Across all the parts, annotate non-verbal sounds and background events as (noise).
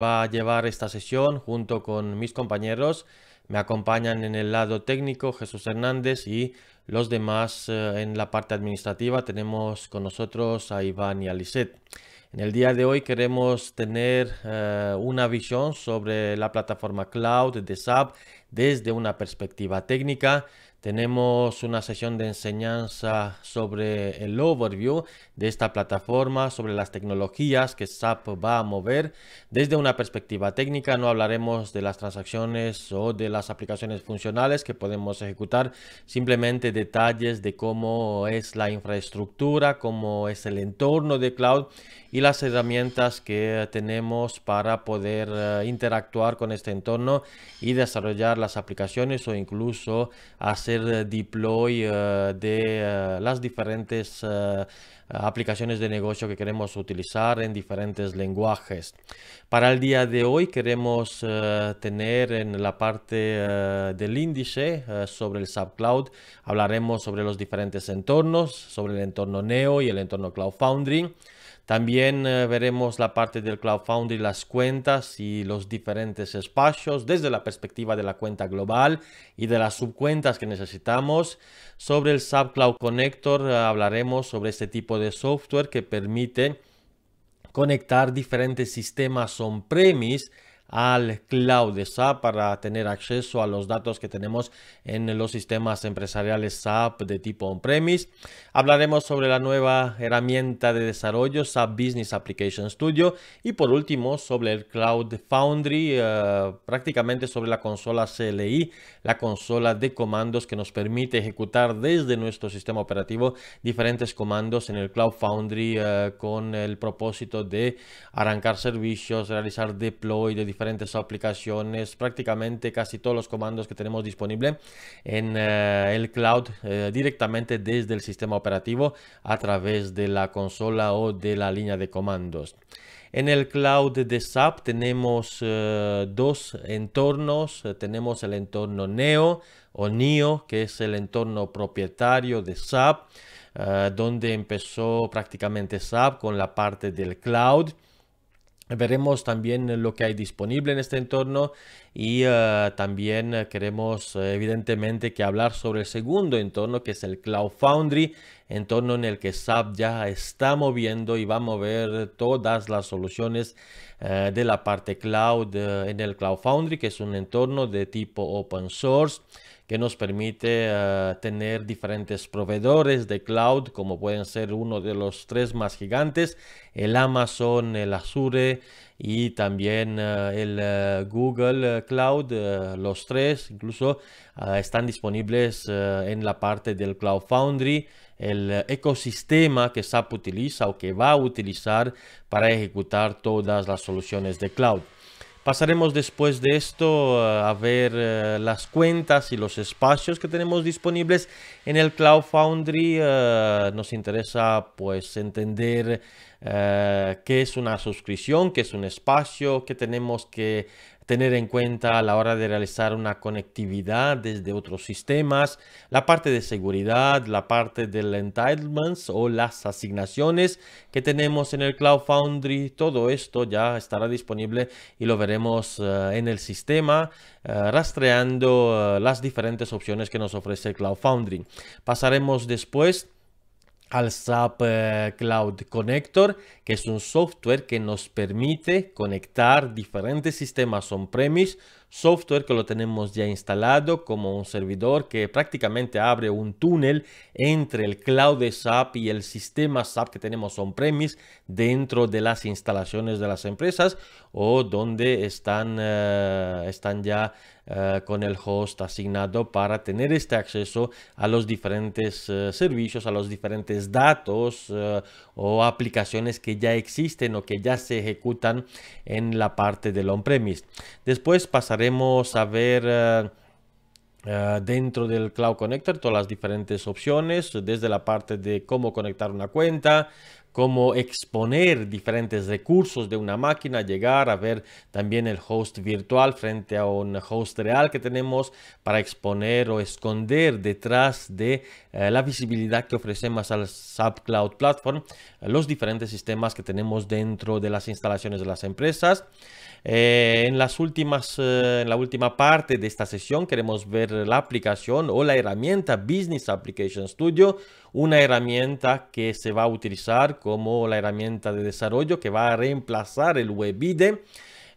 va a llevar esta sesión junto con mis compañeros. Me acompañan en el lado técnico Jesús Hernández y los demás eh, en la parte administrativa. Tenemos con nosotros a Iván y a Lisette. En el día de hoy queremos tener eh, una visión sobre la plataforma cloud de SAP desde una perspectiva técnica. Tenemos una sesión de enseñanza sobre el overview de esta plataforma, sobre las tecnologías que SAP va a mover. Desde una perspectiva técnica no hablaremos de las transacciones o de las aplicaciones funcionales que podemos ejecutar, simplemente detalles de cómo es la infraestructura, cómo es el entorno de cloud y las herramientas que tenemos para poder eh, interactuar con este entorno y desarrollar las aplicaciones o incluso hacer deploy eh, de eh, las diferentes aplicaciones de negocio que queremos utilizar en diferentes lenguajes. Para el día de hoy queremos tener en la parte del índice sobre el SubCloud, hablaremos sobre los diferentes entornos, sobre el entorno Neo y el entorno Cloud Foundry. También eh, veremos la parte del Cloud Foundry, las cuentas y los diferentes espacios desde la perspectiva de la cuenta global y de las subcuentas que necesitamos. Sobre el SAP Cloud Connector eh, hablaremos sobre este tipo de software que permite conectar diferentes sistemas on-premise al cloud de SAP para tener acceso a los datos que tenemos en los sistemas empresariales SAP de tipo on-premise. Hablaremos sobre la nueva herramienta de desarrollo SAP Business Application Studio y por último sobre el Cloud Foundry, eh, prácticamente sobre la consola CLI, la consola de comandos que nos permite ejecutar desde nuestro sistema operativo diferentes comandos en el Cloud Foundry eh, con el propósito de arrancar servicios, realizar deploy de diferentes aplicaciones, prácticamente casi todos los comandos que tenemos disponible en eh, el cloud directamente desde el sistema operativo operativo a través de la consola o de la línea de comandos. En el cloud de SAP tenemos eh, dos entornos. Eh, tenemos el entorno Neo o NIO, que es el entorno propietario de SAP, eh, donde empezó prácticamente SAP con la parte del cloud. Veremos también eh, lo que hay disponible en este entorno y eh, también eh, queremos evidentemente que hablar sobre el segundo entorno que es el Cloud Foundry, entorno en el que SAP ya está moviendo y va a mover todas las soluciones de la parte cloud en el Cloud Foundry, que es un entorno de tipo open source que nos permite eh, tener diferentes proveedores de cloud, como pueden ser uno de los tres más gigantes, el Amazon, el Azure y también eh, el eh, Google Cloud. los tres incluso están disponibles en la parte del Cloud Foundry el ecosistema que SAP utiliza o que va a utilizar para ejecutar todas las soluciones de cloud. Pasaremos después de esto eh, a ver eh, las cuentas y los espacios que tenemos disponibles en el Cloud Foundry. Eh, nos interesa pues entender qué es una suscripción, qué es un espacio, qué tenemos que tener en cuenta a la hora de realizar una conectividad desde otros sistemas, la parte de seguridad, la parte del entitlements o las asignaciones que tenemos en el Cloud Foundry. Todo esto ya estará disponible y lo veremos eh, en el sistema eh, rastreando eh, las diferentes opciones que nos ofrece el Cloud Foundry. Pasaremos después al SAP eh, Cloud Connector, que es un software que nos permite conectar diferentes sistemas on-premise, software que lo tenemos ya instalado como un servidor que prácticamente abre un túnel entre el cloud de SAP y el sistema SAP que tenemos on-premise dentro de las instalaciones de las empresas o donde están, eh, están ya eh, con el host asignado para tener este acceso a los diferentes eh, servicios, a los diferentes datos eh, o aplicaciones que ya existen o que ya se ejecutan en la parte del on-premise. Después pasaremos a ver... dentro del Cloud Connector todas las diferentes opciones, desde la parte de cómo conectar una cuenta, cómo exponer diferentes recursos de una máquina, llegar a ver también el host virtual frente a un host real que tenemos para exponer o esconder detrás de eh, la visibilidad que ofrecemos al SubCloud Platform los diferentes sistemas que tenemos dentro de las instalaciones de las empresas. Eh, en, las últimas, eh, en la última parte de esta sesión queremos ver la aplicación o la herramienta Business Application Studio, una herramienta que se va a utilizar como la herramienta de desarrollo que va a reemplazar el WebID e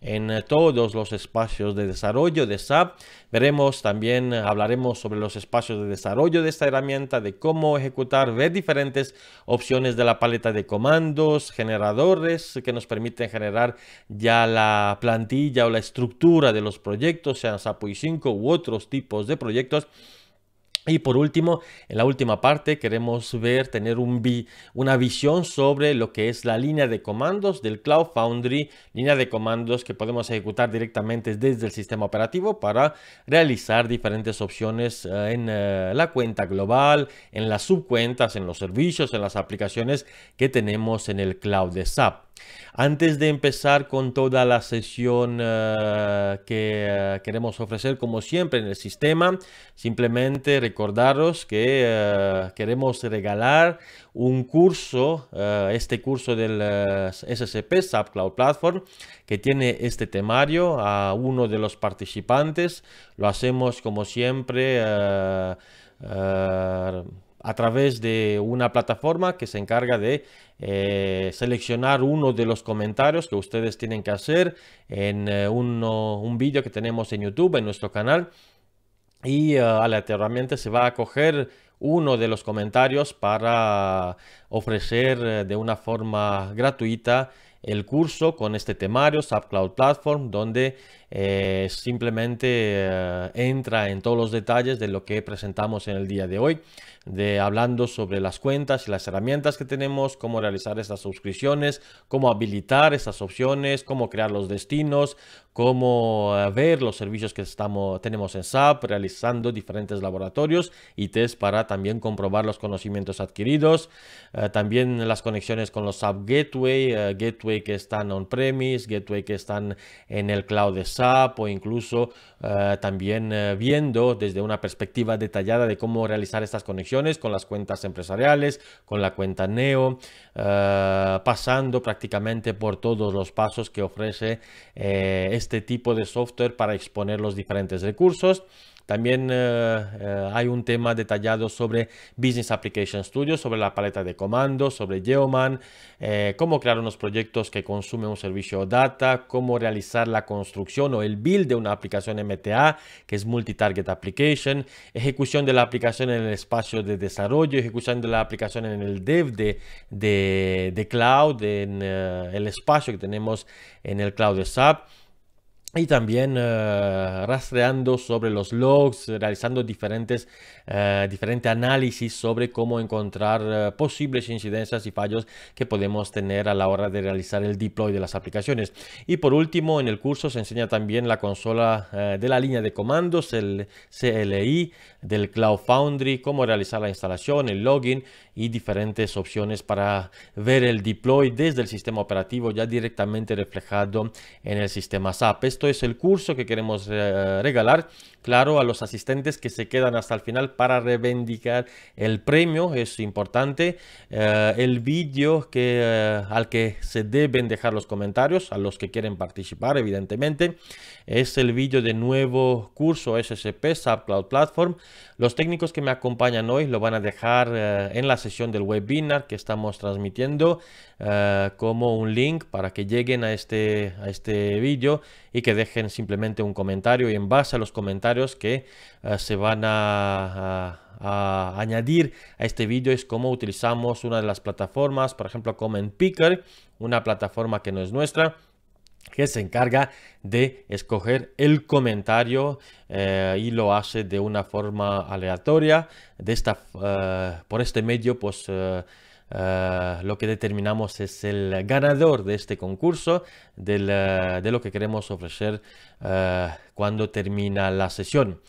en eh, todos los espacios de desarrollo de SAP. Veremos también, eh, hablaremos sobre los espacios de desarrollo de esta herramienta, de cómo ejecutar, ver diferentes opciones de la paleta de comandos, generadores que nos permiten generar ya la plantilla o la estructura de los proyectos, sean SAP y 5 u otros tipos de proyectos. Y por último, en la última parte queremos ver, tener un una visión sobre lo que es la línea de comandos del Cloud Foundry, línea de comandos que podemos ejecutar directamente desde el sistema operativo para realizar diferentes opciones eh, en eh, la cuenta global, en las subcuentas, en los servicios, en las aplicaciones que tenemos en el cloud de SAP. Antes de empezar con toda la sesión eh, que eh, queremos ofrecer, como siempre en el sistema, simplemente recordaros que eh, queremos regalar un curso, este curso del SCP, SAP Cloud Platform, que tiene este temario a uno de los participantes. Lo hacemos como siempre a través de una plataforma que se encarga de eh, seleccionar uno de los comentarios que ustedes tienen que hacer en eh, un vídeo que tenemos en YouTube, en nuestro canal. Y uh, eh, aleatoriamente se va a coger uno de los comentarios para ofrecer de una forma gratuita el curso con este temario, SubCloud Platform, donde eh, simplemente eh, entra en todos los detalles de lo que presentamos en el día de hoy, de hablando sobre las cuentas y las herramientas que tenemos, cómo realizar estas suscripciones, cómo habilitar estas opciones, cómo crear los destinos, cómo eh, ver los servicios que estamos, tenemos en SAP, realizando diferentes laboratorios y test para también comprobar los conocimientos adquiridos, también las conexiones con los SAP Gateway, Gateway que están on-premise, Gateway que están en el cloud de SAP, o incluso eh, también eh, viendo desde una perspectiva detallada de cómo realizar estas conexiones con las cuentas empresariales, con la cuenta Neo, eh, pasando prácticamente por todos los pasos que ofrece este tipo de software para exponer los diferentes recursos. También eh, eh, hay un tema detallado sobre Business Application Studio, sobre la paleta de comandos, sobre Geoman, eh, cómo crear unos proyectos que consumen un servicio data, cómo realizar la construcción o el build de una aplicación MTA, que es Multi Target Application, ejecución de la aplicación en el espacio de desarrollo, ejecución de la aplicación en el dev de, de, cloud, en el espacio que tenemos en el cloud SAP y también eh, rastreando sobre los logs, realizando diferentes, eh, diferentes análisis sobre cómo encontrar eh, posibles incidencias y fallos que podemos tener a la hora de realizar el deploy de las aplicaciones. Y por último, en el curso se enseña también la consola de la línea de comandos, el CLI, del Cloud Foundry, cómo realizar la instalación, el login y diferentes opciones para ver el deploy desde el sistema operativo ya directamente reflejado en el sistema SAP. Esto es el curso que queremos eh, regalar, claro, a los asistentes que se quedan hasta el final para reivindicar el premio, es importante. Eh, el vídeo que, eh, al que se deben dejar los comentarios, a los que quieren participar, evidentemente, es el vídeo de nuevo curso SSP SAP Cloud Platform los técnicos que me acompañan hoy lo van a dejar eh, en la sesión del webinar que estamos transmitiendo eh, como un link para que lleguen este, a este, vídeo y que dejen simplemente un comentario y en base a los comentarios que eh, se van a, añadir a este vídeo es cómo utilizamos una de las plataformas, por ejemplo, Comment Picker, una plataforma que no es nuestra, que se encarga de escoger el comentario eh, y lo hace de una forma aleatoria. De esta, eh, por este medio, pues eh, lo que determinamos es el ganador de este concurso, de lo que queremos ofrecer cuando termina la sesión.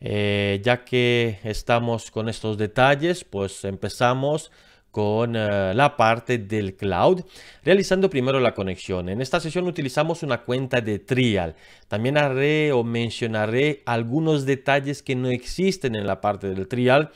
ya que estamos con estos detalles, pues empezamos con eh, la parte del cloud, realizando primero la conexión. En esta sesión utilizamos una cuenta de trial. También haré o mencionaré algunos detalles que no existen en la parte del trial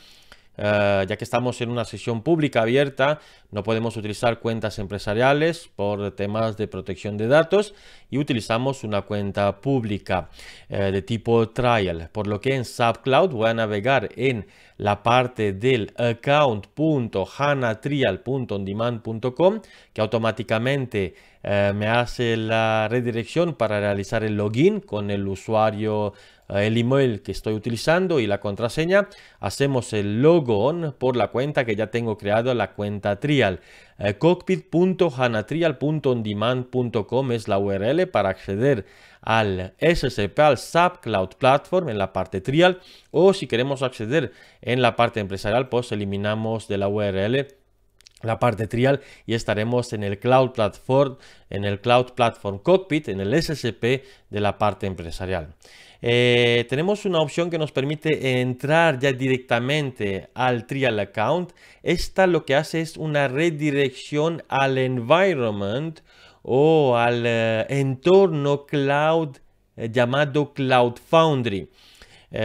eh, ya que estamos en una sesión pública abierta, no podemos utilizar cuentas empresariales por temas de protección de datos y utilizamos una cuenta pública eh, de tipo trial, por lo que en SubCloud voy a navegar en la parte del account.hanatrial.ondemand.com que automáticamente eh, me hace la redirección para realizar el login con el usuario eh, el email que estoy utilizando y la contraseña, hacemos el on por la cuenta que ya tengo creado, la cuenta trial. Eh, cockpit.hanatrial.ondemand.com es la URL para acceder al SSP al SAP Cloud Platform en la parte trial o si queremos acceder en la parte empresarial, pues eliminamos de la URL la parte trial y estaremos en el Cloud Platform, en el Cloud Platform Cockpit, en el SSP de la parte empresarial. Eh, tenemos una opción que nos permite entrar ya directamente al trial account. Esta lo que hace es una redirección al environment o al eh, entorno cloud eh, llamado Cloud Foundry.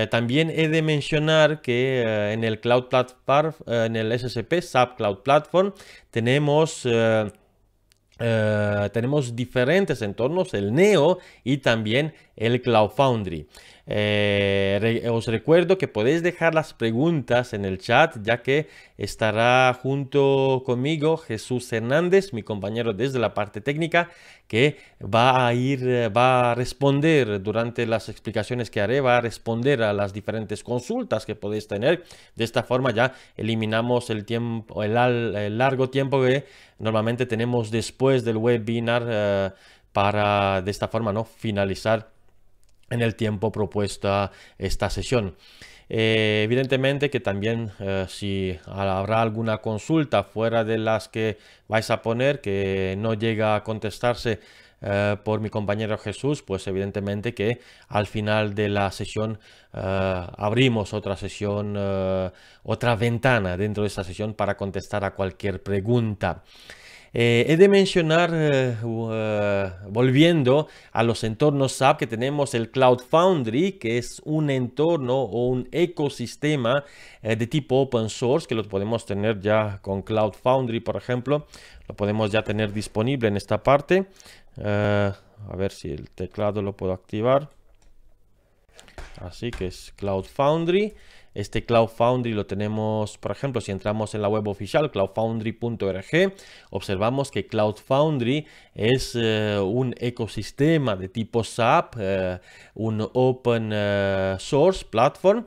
también he de mencionar que en el Cloud Platform, en el SSP, sub Cloud Platform, tenemos eh, tenemos diferentes entornos, el Neo y también el Cloud Foundry. Eh, os recuerdo que podéis dejar las preguntas en el chat, ya que estará junto conmigo Jesús Hernández, mi compañero desde la parte técnica, que va a ir, eh, va a responder durante las explicaciones que haré, va a responder a las diferentes consultas que podéis tener. De esta forma ya eliminamos el tiempo, el, largo tiempo que normalmente tenemos después del webinar eh, para de esta forma no finalizar en el tiempo propuesta esta sesión. Eh, evidentemente que también eh, si habrá alguna consulta fuera de las que vais a poner que no llega a contestarse eh, por mi compañero Jesús, pues evidentemente que al final de la sesión abrimos otra sesión, otra ventana dentro de esta sesión para contestar a cualquier pregunta. Eh, he de mencionar, eh, eh, volviendo a los entornos SAP, que tenemos el Cloud Foundry, que es un entorno o un ecosistema de tipo open source, que lo podemos tener ya con Cloud Foundry, por ejemplo. Lo podemos ya tener disponible en esta parte. a ver si el teclado lo puedo activar. Así que es Cloud Foundry. Este Cloud Foundry lo tenemos, por ejemplo, si entramos en la web oficial cloudfoundry.org, observamos que Cloud Foundry es eh, un ecosistema de tipo SAP, eh, un open eh, source platform.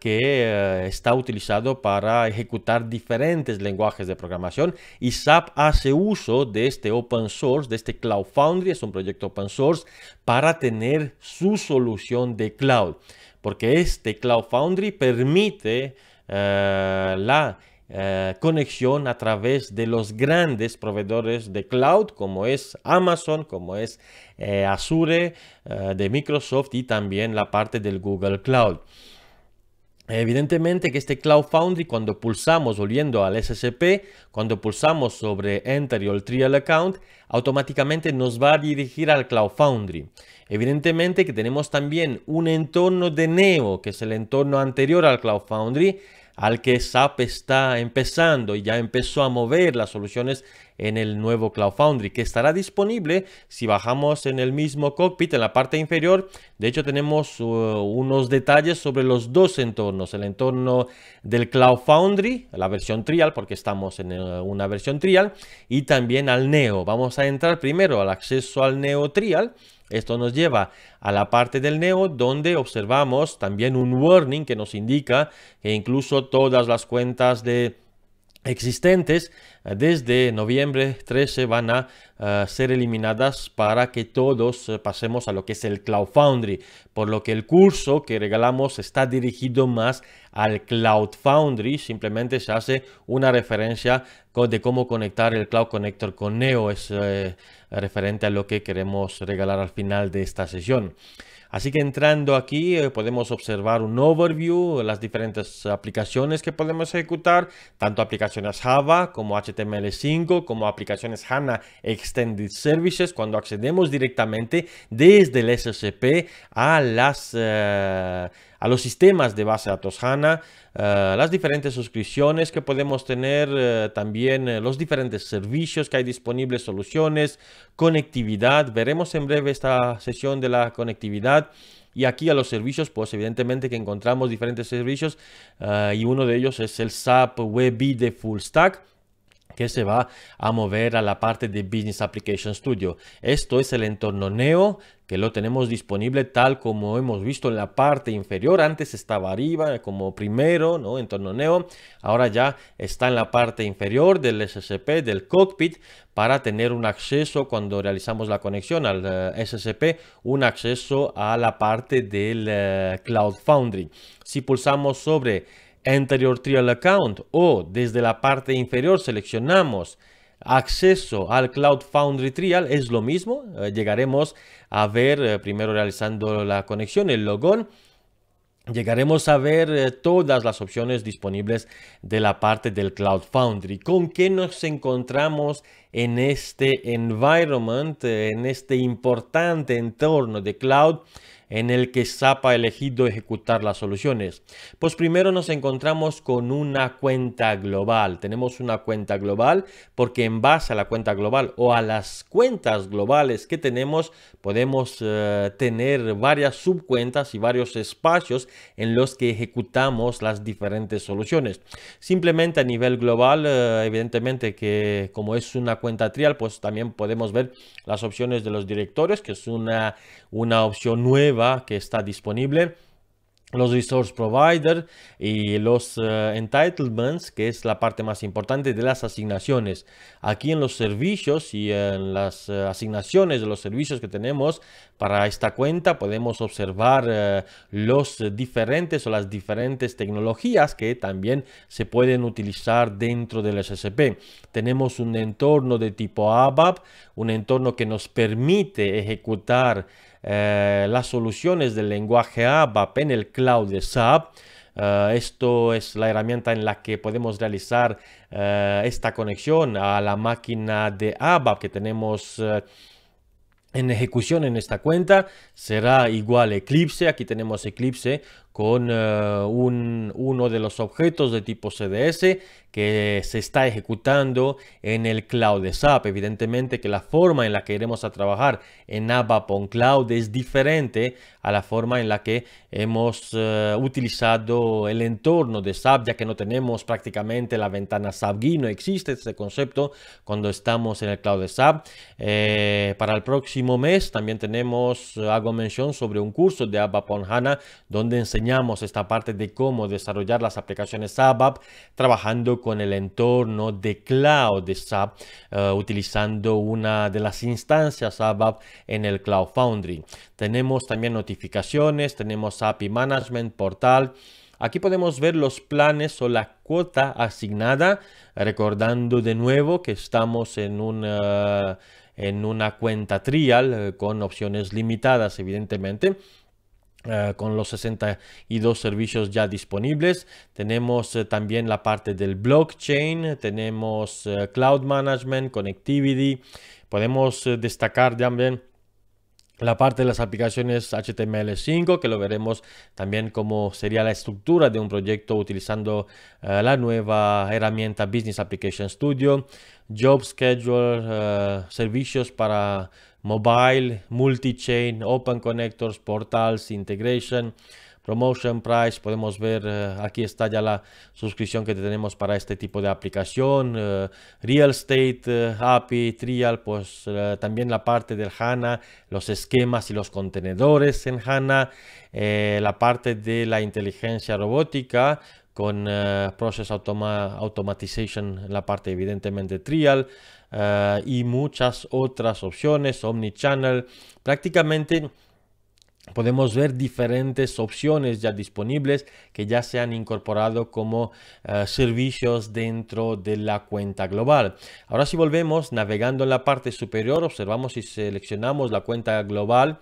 que está utilizado para ejecutar diferentes lenguajes de programación y SAP hace uso de este open source, de este Cloud Foundry, es un proyecto open source para tener su solución de cloud porque este Cloud Foundry permite eh, la eh, conexión a través de los grandes proveedores de cloud como es Amazon, como es eh, Azure de Microsoft y también la parte del Google Cloud. Evidentemente que este Cloud Foundry, cuando pulsamos, volviendo al SCP, cuando pulsamos sobre Enter y el Trial Account, automáticamente nos va a dirigir al Cloud Foundry. Evidentemente que tenemos también un entorno de Neo, que es el entorno anterior al Cloud Foundry, al que SAP está empezando y ya empezó a mover las soluciones en el nuevo Cloud Foundry, que estará disponible si bajamos en el mismo cockpit, en la parte inferior. De hecho, tenemos uh, unos detalles sobre los dos entornos, el entorno del Cloud Foundry, la versión trial, porque estamos en uh, una versión trial, y también al Neo. Vamos a entrar primero al acceso al Neo trial. Esto nos lleva a la parte del Neo donde observamos también un warning que nos indica que incluso todas las cuentas de existentes eh, desde noviembre 13 van a eh, ser eliminadas para que todos eh, pasemos a lo que es el Cloud Foundry, por lo que el curso que regalamos está dirigido más al Cloud Foundry, simplemente se hace una referencia de cómo conectar el Cloud Connector con Neo, es referente a lo que queremos regalar al final de esta sesión. Así que entrando aquí eh, podemos observar un overview, las diferentes aplicaciones que podemos ejecutar, tanto aplicaciones Java como HTML5, como aplicaciones HANA Extended Services, cuando accedemos directamente desde el SSP a las... Eh, a los sistemas de base de datos eh, las diferentes suscripciones que podemos tener, eh, también eh, los diferentes servicios que hay disponibles, soluciones, conectividad. Veremos en breve esta sesión de la conectividad. Y aquí a los servicios, pues evidentemente que encontramos diferentes servicios y uno de ellos es el SAP WebI de Full Stack que se va a mover a la parte de Business Application Studio. Esto es el entorno Neo que lo tenemos disponible tal como hemos visto en la parte inferior. Antes estaba arriba como primero, ¿no? Entorno Neo. Ahora ya está en la parte inferior del SCP, del cockpit, para tener un acceso cuando realizamos la conexión al eh, SSP. SCP, un acceso a la parte del eh, Cloud Foundry. Si pulsamos sobre Anterior Trial Account o desde la parte inferior seleccionamos acceso al Cloud Foundry Trial es lo mismo. Eh, llegaremos a ver, eh, primero realizando la conexión, el logon, llegaremos a ver eh, todas las opciones disponibles de la parte del Cloud Foundry. ¿Con qué nos encontramos en este environment, en este importante entorno de cloud? en el que SAP ha elegido ejecutar las soluciones? Pues primero nos encontramos con una cuenta global. Tenemos una cuenta global porque en base a la cuenta global o a las cuentas globales que tenemos podemos eh, tener varias subcuentas y varios espacios en los que ejecutamos las diferentes soluciones. Simplemente a nivel global, eh, evidentemente que como es una cuenta trial, pues también podemos ver las opciones de los directores, que es una, una opción nueva que está disponible los resource provider y los eh, entitlements, que es la parte más importante de las asignaciones. Aquí en los servicios y en las eh, asignaciones de los servicios que tenemos para esta cuenta podemos observar eh, los diferentes o las diferentes tecnologías que también se pueden utilizar dentro del SSP. Tenemos un entorno de tipo ABAP, un entorno que nos permite ejecutar eh, las soluciones del lenguaje ABAP en el cloud de SAP. Eh, esto es la herramienta en la que podemos realizar eh, esta conexión a la máquina de ABAP que tenemos en ejecución en esta cuenta será igual Eclipse. Aquí tenemos Eclipse con un, uno de los objetos de tipo CDS que se está ejecutando en el cloud de SAP. Evidentemente que la forma en la que iremos a trabajar en ABAP on Cloud es diferente a la forma en la que hemos eh, utilizado el entorno de SAP, ya que no tenemos prácticamente la ventana SAP no existe ese concepto cuando estamos en el cloud de SAP. Eh, para el próximo mes también tenemos, eh, hago mención sobre un curso de ABAP on HANA, donde enseñamos esta parte de cómo desarrollar las aplicaciones ABAP trabajando con el entorno de cloud de SAP eh, utilizando una de las instancias ah, ABAP en el Cloud Foundry. Tenemos también notificaciones, tenemos API Management, portal. Aquí podemos ver los planes o la cuota asignada, recordando de nuevo que estamos en eh, en una cuenta trial eh, con opciones limitadas, evidentemente. Eh, con los 62 servicios ya disponibles. Tenemos eh, también la parte del blockchain, tenemos eh, cloud management, connectivity. Podemos destacar también la parte de las aplicaciones HTML5, que lo veremos también cómo sería la estructura de un proyecto utilizando la nueva herramienta Business Application Studio, Job Schedule, servicios para mobile, multi-chain, open connectors, portals, integration, promotion price. Podemos ver, eh, aquí está ya la suscripción que tenemos para este tipo de aplicación. Eh, real Estate, eh, API, Trial, pues también la parte del HANA, los esquemas y los contenedores en HANA, la parte de la inteligencia robótica con Process Automa Automatization, la parte evidentemente Trial, eh, y muchas otras opciones, Omnichannel. Prácticamente podemos ver diferentes opciones ya disponibles que ya se han incorporado como eh, servicios dentro de la cuenta global. Ahora si volvemos navegando en la parte superior, observamos y seleccionamos la cuenta global.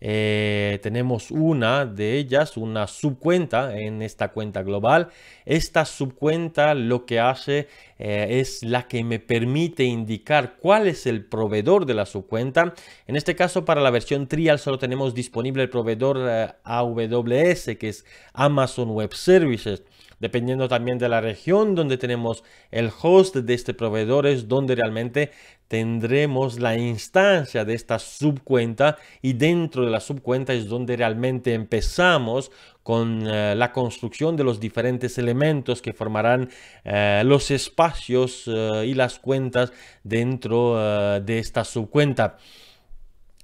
Eh, tenemos una de ellas, una subcuenta en esta cuenta global. Esta subcuenta lo que hace eh, es la que me permite indicar cuál es el proveedor de la subcuenta. En este caso, para la versión trial solo tenemos disponible el proveedor eh, AWS, que es Amazon Web Services. Dependiendo también de la región donde tenemos el host de este proveedor es donde realmente tendremos la instancia de esta subcuenta y dentro de la subcuenta es donde realmente empezamos con eh, la construcción de los diferentes elementos que formarán eh, los espacios eh, y las cuentas dentro de esta subcuenta.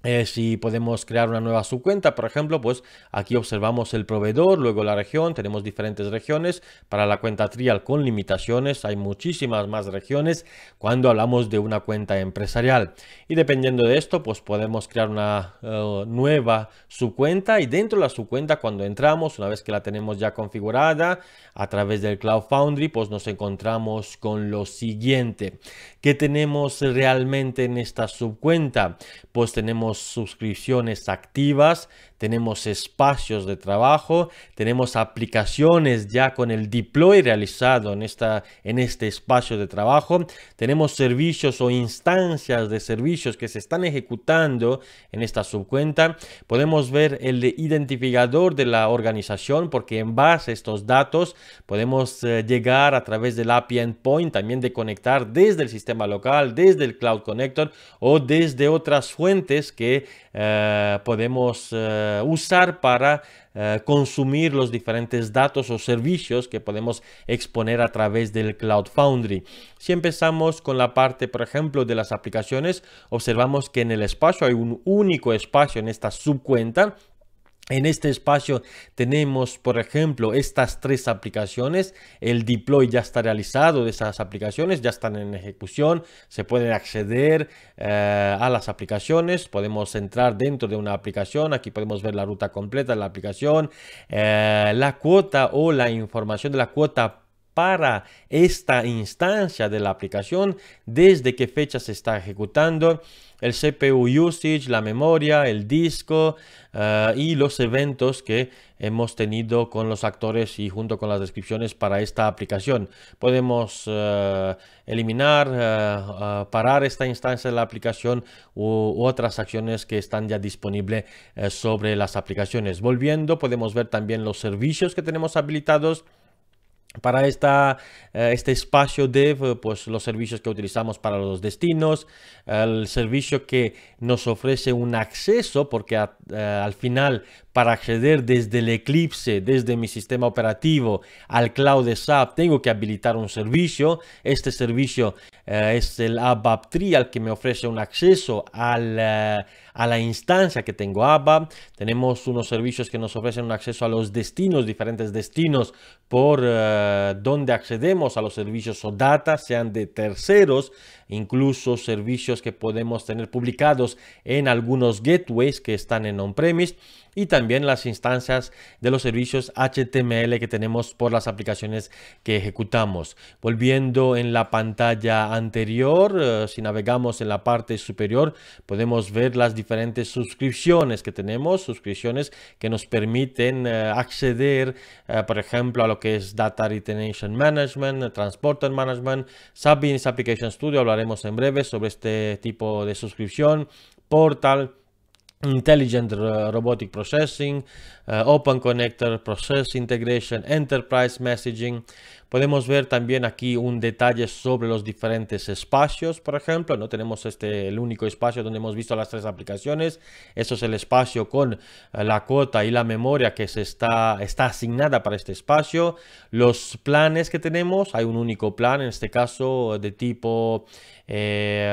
Eh, si podemos crear una nueva subcuenta, por ejemplo, pues aquí observamos el proveedor, luego la región, tenemos diferentes regiones. Para la cuenta trial con limitaciones hay muchísimas más regiones cuando hablamos de una cuenta empresarial. Y dependiendo de esto, pues podemos crear una eh, nueva subcuenta y dentro de la subcuenta cuando entramos, una vez que la tenemos ya configurada a través del Cloud Foundry, pues nos encontramos con lo siguiente. ¿Qué tenemos realmente en esta subcuenta? Pues tenemos suscripciones activas, tenemos espacios de trabajo, tenemos aplicaciones ya con el deploy realizado en, esta, en este espacio de trabajo, tenemos servicios o instancias de servicios que se están ejecutando en esta subcuenta, podemos ver el identificador de la organización porque en base a estos datos podemos eh, llegar a través del API Endpoint también de conectar desde el sistema local, desde el Cloud Connector o desde otras fuentes que eh, podemos... Eh, eh, usar para eh, consumir los diferentes datos o servicios que podemos exponer a través del Cloud Foundry. Si empezamos con la parte, por ejemplo, de las aplicaciones, observamos que en el espacio hay un único espacio en esta subcuenta en este espacio tenemos, por ejemplo, estas tres aplicaciones. El deploy ya está realizado de esas aplicaciones, ya están en ejecución. Se pueden acceder eh, a las aplicaciones. Podemos entrar dentro de una aplicación. Aquí podemos ver la ruta completa de la aplicación, eh, la cuota o la información de la cuota para esta instancia de la aplicación, desde qué fecha se está ejecutando el CPU usage, la memoria, el disco eh, y los eventos que hemos tenido con los actores y junto con las descripciones para esta aplicación. Podemos eh, eliminar, eh, parar esta instancia de la aplicación u otras acciones que están ya disponibles sobre las aplicaciones. Volviendo, podemos ver también los servicios que tenemos habilitados para esta, eh, este espacio Dev, eh, pues, los servicios que utilizamos para los destinos, el servicio que nos ofrece un acceso, porque eh, al final para acceder desde el Eclipse, desde mi sistema operativo al cloud SAP, tengo que habilitar un servicio. Este servicio es el ABAP Trial que me ofrece un acceso al a la instancia que tengo ABA. Tenemos unos servicios que nos ofrecen un acceso a los destinos, diferentes destinos por eh, donde accedemos a los servicios o data, sean de terceros, incluso servicios que podemos tener publicados en algunos gateways que están en on-premise y también las instancias de los servicios HTML que tenemos por las aplicaciones que ejecutamos. Volviendo en la pantalla anterior, eh, si navegamos en la parte superior, podemos ver las diferentes suscripciones que tenemos, suscripciones que nos permiten eh, acceder, eh, por ejemplo, a lo que es Data Retention Management, Transport Management, Sabins Application Studio, en breve sobre este tipo de suscripción, Portal, Intelligent Robotic Processing, eh, Open Connector, Process Integration, Enterprise Messaging, Podemos ver también aquí un detalle sobre los diferentes espacios, por ejemplo. No tenemos este el único espacio donde hemos visto las tres aplicaciones. Eso es el espacio con eh, la cuota y la memoria que se está, está asignada para este espacio. Los planes que tenemos, hay un único plan, en este caso de tipo eh,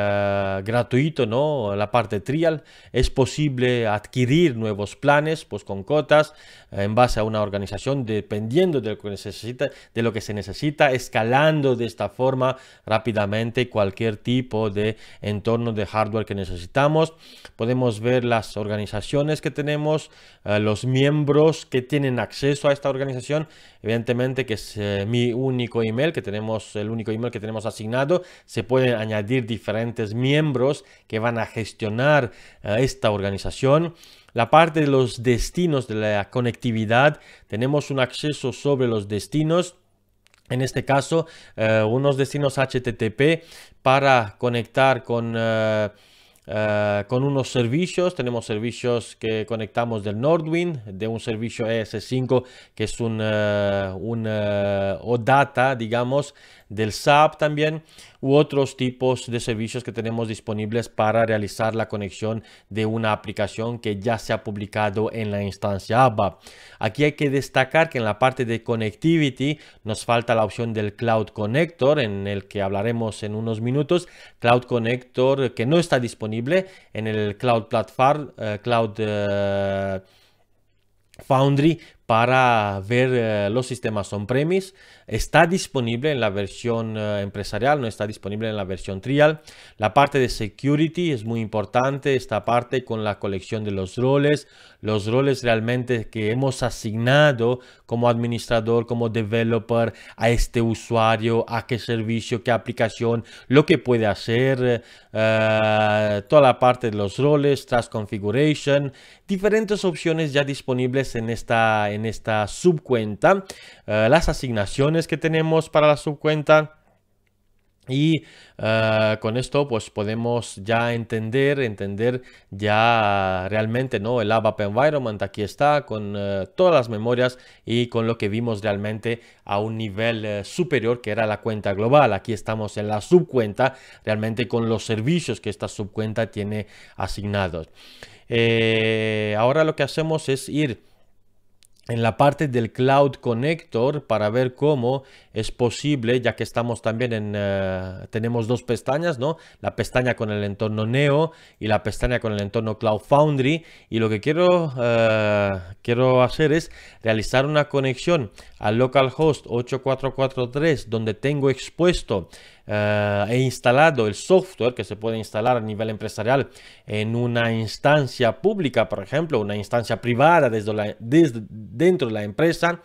gratuito, ¿no? La parte trial. Es posible adquirir nuevos planes pues con cotas en base a una organización dependiendo de lo que, necesita, de lo que se necesita necesita, escalando de esta forma rápidamente cualquier tipo de entorno de hardware que necesitamos. Podemos ver las organizaciones que tenemos, eh, los miembros que tienen acceso a esta organización. Evidentemente que es eh, mi único email que tenemos, el único email que tenemos asignado. Se pueden añadir diferentes miembros que van a gestionar eh, esta organización la parte de los destinos de la conectividad. Tenemos un acceso sobre los destinos en este caso, eh, unos destinos HTTP para conectar con... Eh, eh, con unos servicios. Tenemos servicios que conectamos del Nordwind, de un servicio ES5 que es un, un OData, digamos, del SAP también u otros tipos de servicios que tenemos disponibles para realizar la conexión de una aplicación que ya se ha publicado en la instancia ABAP. Aquí hay que destacar que en la parte de connectivity nos falta la opción del Cloud Connector en el que hablaremos en unos minutos. Cloud Connector eh, que no está disponible en el Cloud Platform, eh, Cloud eh, Foundry para ver eh, los sistemas on-premise. Está disponible en la versión eh, empresarial, no está disponible en la versión trial. La parte de security es muy importante, esta parte con la colección de los roles, los roles realmente que hemos asignado como administrador, como developer a este usuario, a qué servicio, qué aplicación, lo que puede hacer, eh, eh, toda la parte de los roles, tras Configuration, diferentes opciones ya disponibles en esta, en esta subcuenta, eh, las asignaciones que tenemos para la subcuenta y eh, con esto pues podemos ya entender, entender ya realmente ¿no? el ABAP Environment aquí está con eh, todas las memorias y con lo que vimos realmente a un nivel eh, superior que era la cuenta global. Aquí estamos en la subcuenta realmente con los servicios que esta subcuenta tiene asignados. ahora lo que hacemos es ir en la parte del Cloud Connector para ver cómo es posible, ya que estamos también en... Eh, tenemos dos pestañas, ¿no? La pestaña con el entorno Neo y la pestaña con el entorno Cloud Foundry. Y lo que quiero, eh, quiero hacer es realizar una conexión al localhost 8443, donde tengo expuesto eh, e instalado el software que se puede instalar a nivel empresarial en una instancia pública, por ejemplo, una instancia privada desde, dentro de la empresa.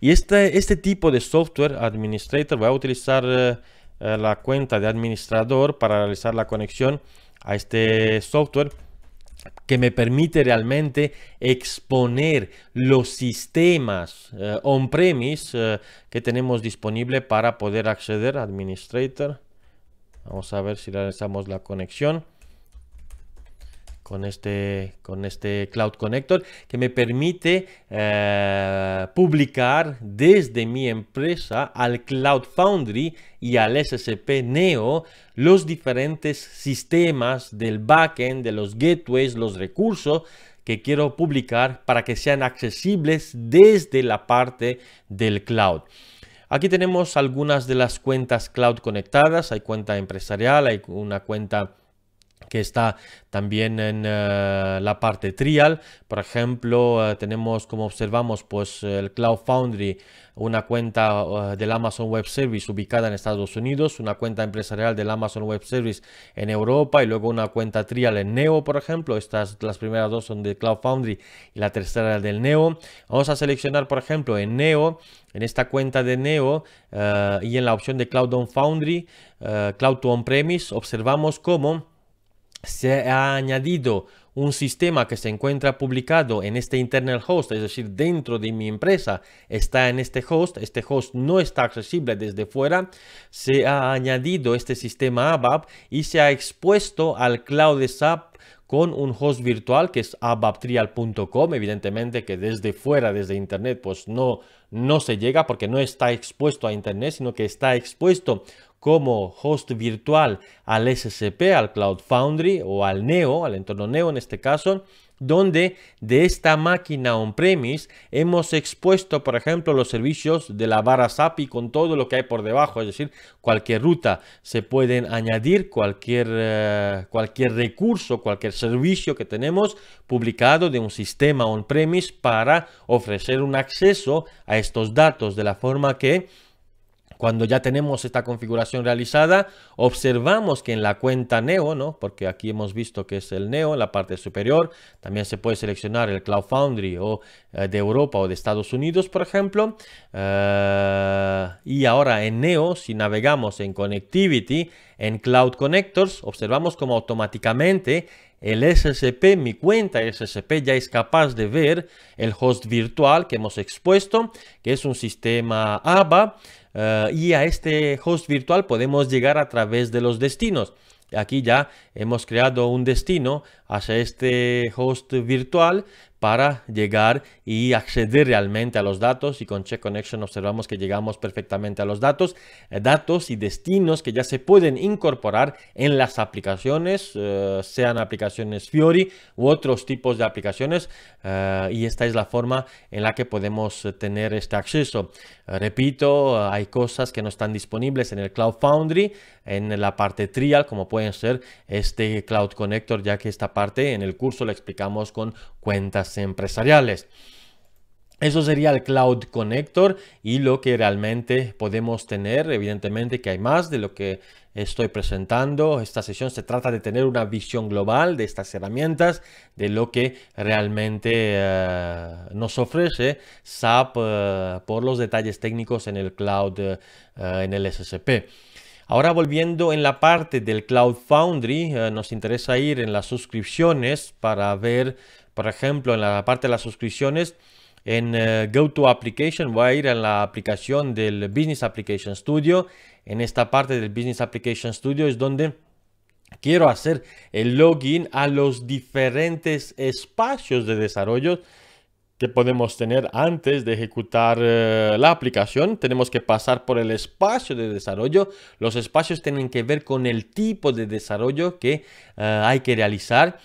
Y este, este tipo de software Administrator voy a utilizar eh, eh, la cuenta de administrador para realizar la conexión a este software que me permite realmente exponer los sistemas eh, on-premise que tenemos disponible para poder acceder a Administrator. Vamos a ver si realizamos la conexión con este, con este Cloud Connector que me permite eh, publicar desde mi empresa al Cloud Foundry y al ssp Neo los diferentes sistemas del backend, de los gateways, los recursos que quiero publicar para que sean accesibles desde la parte del cloud. Aquí tenemos algunas de las cuentas cloud conectadas. Hay cuenta empresarial, hay una cuenta que está también en eh, la parte trial. Por ejemplo, eh, tenemos, como observamos, pues el Cloud Foundry, una cuenta eh, del Amazon Web Service ubicada en Estados Unidos, una cuenta empresarial del Amazon Web Service en Europa y luego una cuenta trial en Neo, por ejemplo. Estas las primeras dos son de Cloud Foundry y la tercera del Neo. Vamos a seleccionar, por ejemplo, en Neo, en esta cuenta de Neo y en la opción de Cloud on Foundry, Cloud to On-Premise, observamos cómo se ha añadido un sistema que se encuentra publicado en este internal host, es decir, dentro de mi empresa está en este host, este host no está accesible desde fuera, se ha añadido este sistema ABAP y se ha expuesto al cloud SAP con un host virtual que es abaptrial.com, evidentemente que desde fuera, desde internet, pues no, no se llega porque no está expuesto a internet, sino que está expuesto como host virtual al SCP, al Cloud Foundry o al Neo, al entorno Neo en este caso, donde de esta máquina on-premise hemos expuesto, por ejemplo, los servicios de la barra SAPI con todo lo que hay por debajo, es decir, cualquier ruta se pueden añadir, cualquier, eh, cualquier recurso, cualquier servicio que tenemos publicado de un sistema on-premise para ofrecer un acceso a estos datos de la forma que cuando ya tenemos esta configuración realizada, observamos que en la cuenta Neo, ¿no? porque aquí hemos visto que es el Neo en la parte superior, también se puede seleccionar el Cloud Foundry o eh, de Europa o de Estados Unidos, por ejemplo. Eh, y ahora en Neo, si navegamos en Connectivity, en Cloud Connectors, observamos como automáticamente el SSP, mi cuenta SSP ya es capaz de ver el host virtual que hemos expuesto, que es un sistema ABA eh, y a este host virtual podemos llegar a través de los destinos. Aquí ya hemos creado un destino hacia este host virtual, para llegar y acceder realmente a los datos y con Check Connection observamos que llegamos perfectamente a los datos, eh, datos y destinos que ya se pueden incorporar en las aplicaciones, eh, sean aplicaciones Fiori u otros tipos de aplicaciones eh, y esta es la forma en la que podemos tener este acceso. Repito, hay cosas que no están disponibles en el Cloud Foundry, en la parte trial como pueden ser este Cloud Connector ya que esta parte en el curso la explicamos con cuentas empresariales. Eso sería el Cloud Connector y lo que realmente podemos tener. Evidentemente que hay más de lo que estoy presentando. Esta sesión se trata de tener una visión global de estas herramientas, de lo que realmente eh, nos ofrece SAP eh, por los detalles técnicos en el cloud, eh, en el SSP. Ahora volviendo en la parte del Cloud Foundry, nos interesa ir en las suscripciones para ver por ejemplo, en la parte de las suscripciones, en eh, Go to Application voy a ir a la aplicación del Business Application Studio. En esta parte del Business Application Studio es donde quiero hacer el login a los diferentes espacios de desarrollo que podemos tener antes de ejecutar eh, la aplicación. Tenemos que pasar por el espacio de desarrollo. Los espacios tienen que ver con el tipo de desarrollo que eh, hay que realizar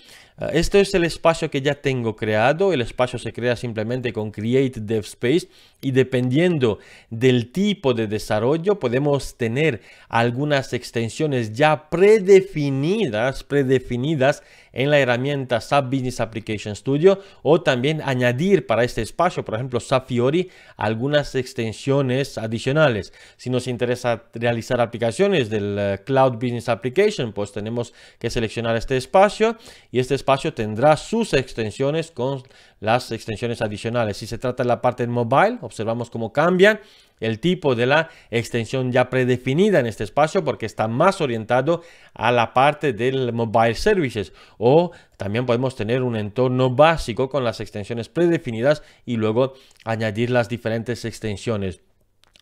este es el espacio que ya tengo creado. El espacio se crea simplemente con Create Dev Space y dependiendo del tipo de desarrollo podemos tener algunas extensiones ya predefinidas, predefinidas en la herramienta SAP Business Application Studio o también añadir para este espacio, por ejemplo, SAP Fiori, algunas extensiones adicionales. Si nos interesa realizar aplicaciones del eh, Cloud Business Application, pues tenemos que seleccionar este espacio y este espacio tendrá sus extensiones con las extensiones adicionales. Si se trata de la parte del mobile, observamos cómo cambia el tipo de la extensión ya predefinida en este espacio porque está más orientado a la parte del mobile services o también podemos tener un entorno básico con las extensiones predefinidas y luego añadir las diferentes extensiones.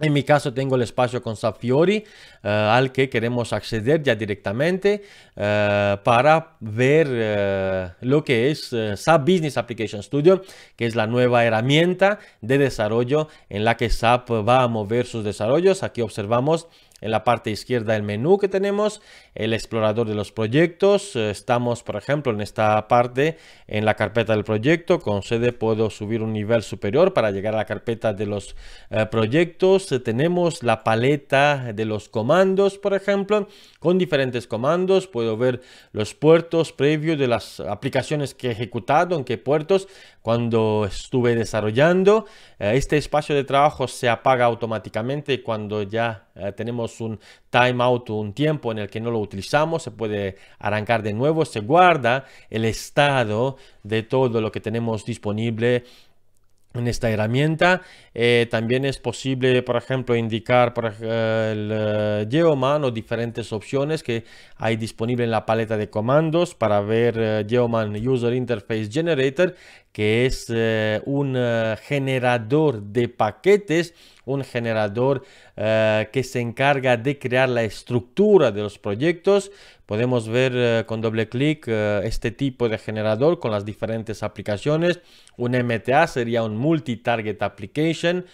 En mi caso tengo el espacio con SAP Fiori eh, al que queremos acceder ya directamente eh, para ver eh, lo que es SAP Business Application Studio, que es la nueva herramienta de desarrollo en la que SAP va a mover sus desarrollos. Aquí observamos en la parte izquierda el menú que tenemos el explorador de los proyectos. Eh, estamos, por ejemplo, en esta parte, en la carpeta del proyecto. Con sede puedo subir un nivel superior para llegar a la carpeta de los eh, proyectos. Eh, tenemos la paleta de los comandos, por ejemplo. Con diferentes comandos puedo ver los puertos previos de las aplicaciones que he ejecutado, en qué puertos, cuando estuve desarrollando. Este espacio de trabajo se apaga automáticamente cuando ya tenemos un timeout, un tiempo en el que no lo utilizamos, se puede arrancar de nuevo, se guarda el estado de todo lo que tenemos disponible en esta herramienta. Eh, también es posible, por ejemplo, indicar por el Geoman eh, o diferentes opciones que hay disponible en la paleta de comandos para ver Geoman eh, User Interface Generator que es eh, un eh, generador de paquetes, un generador eh, que se encarga de crear la estructura de los proyectos. Podemos ver con doble clic este tipo de generador con las diferentes aplicaciones. Un MTA sería un multi-target application.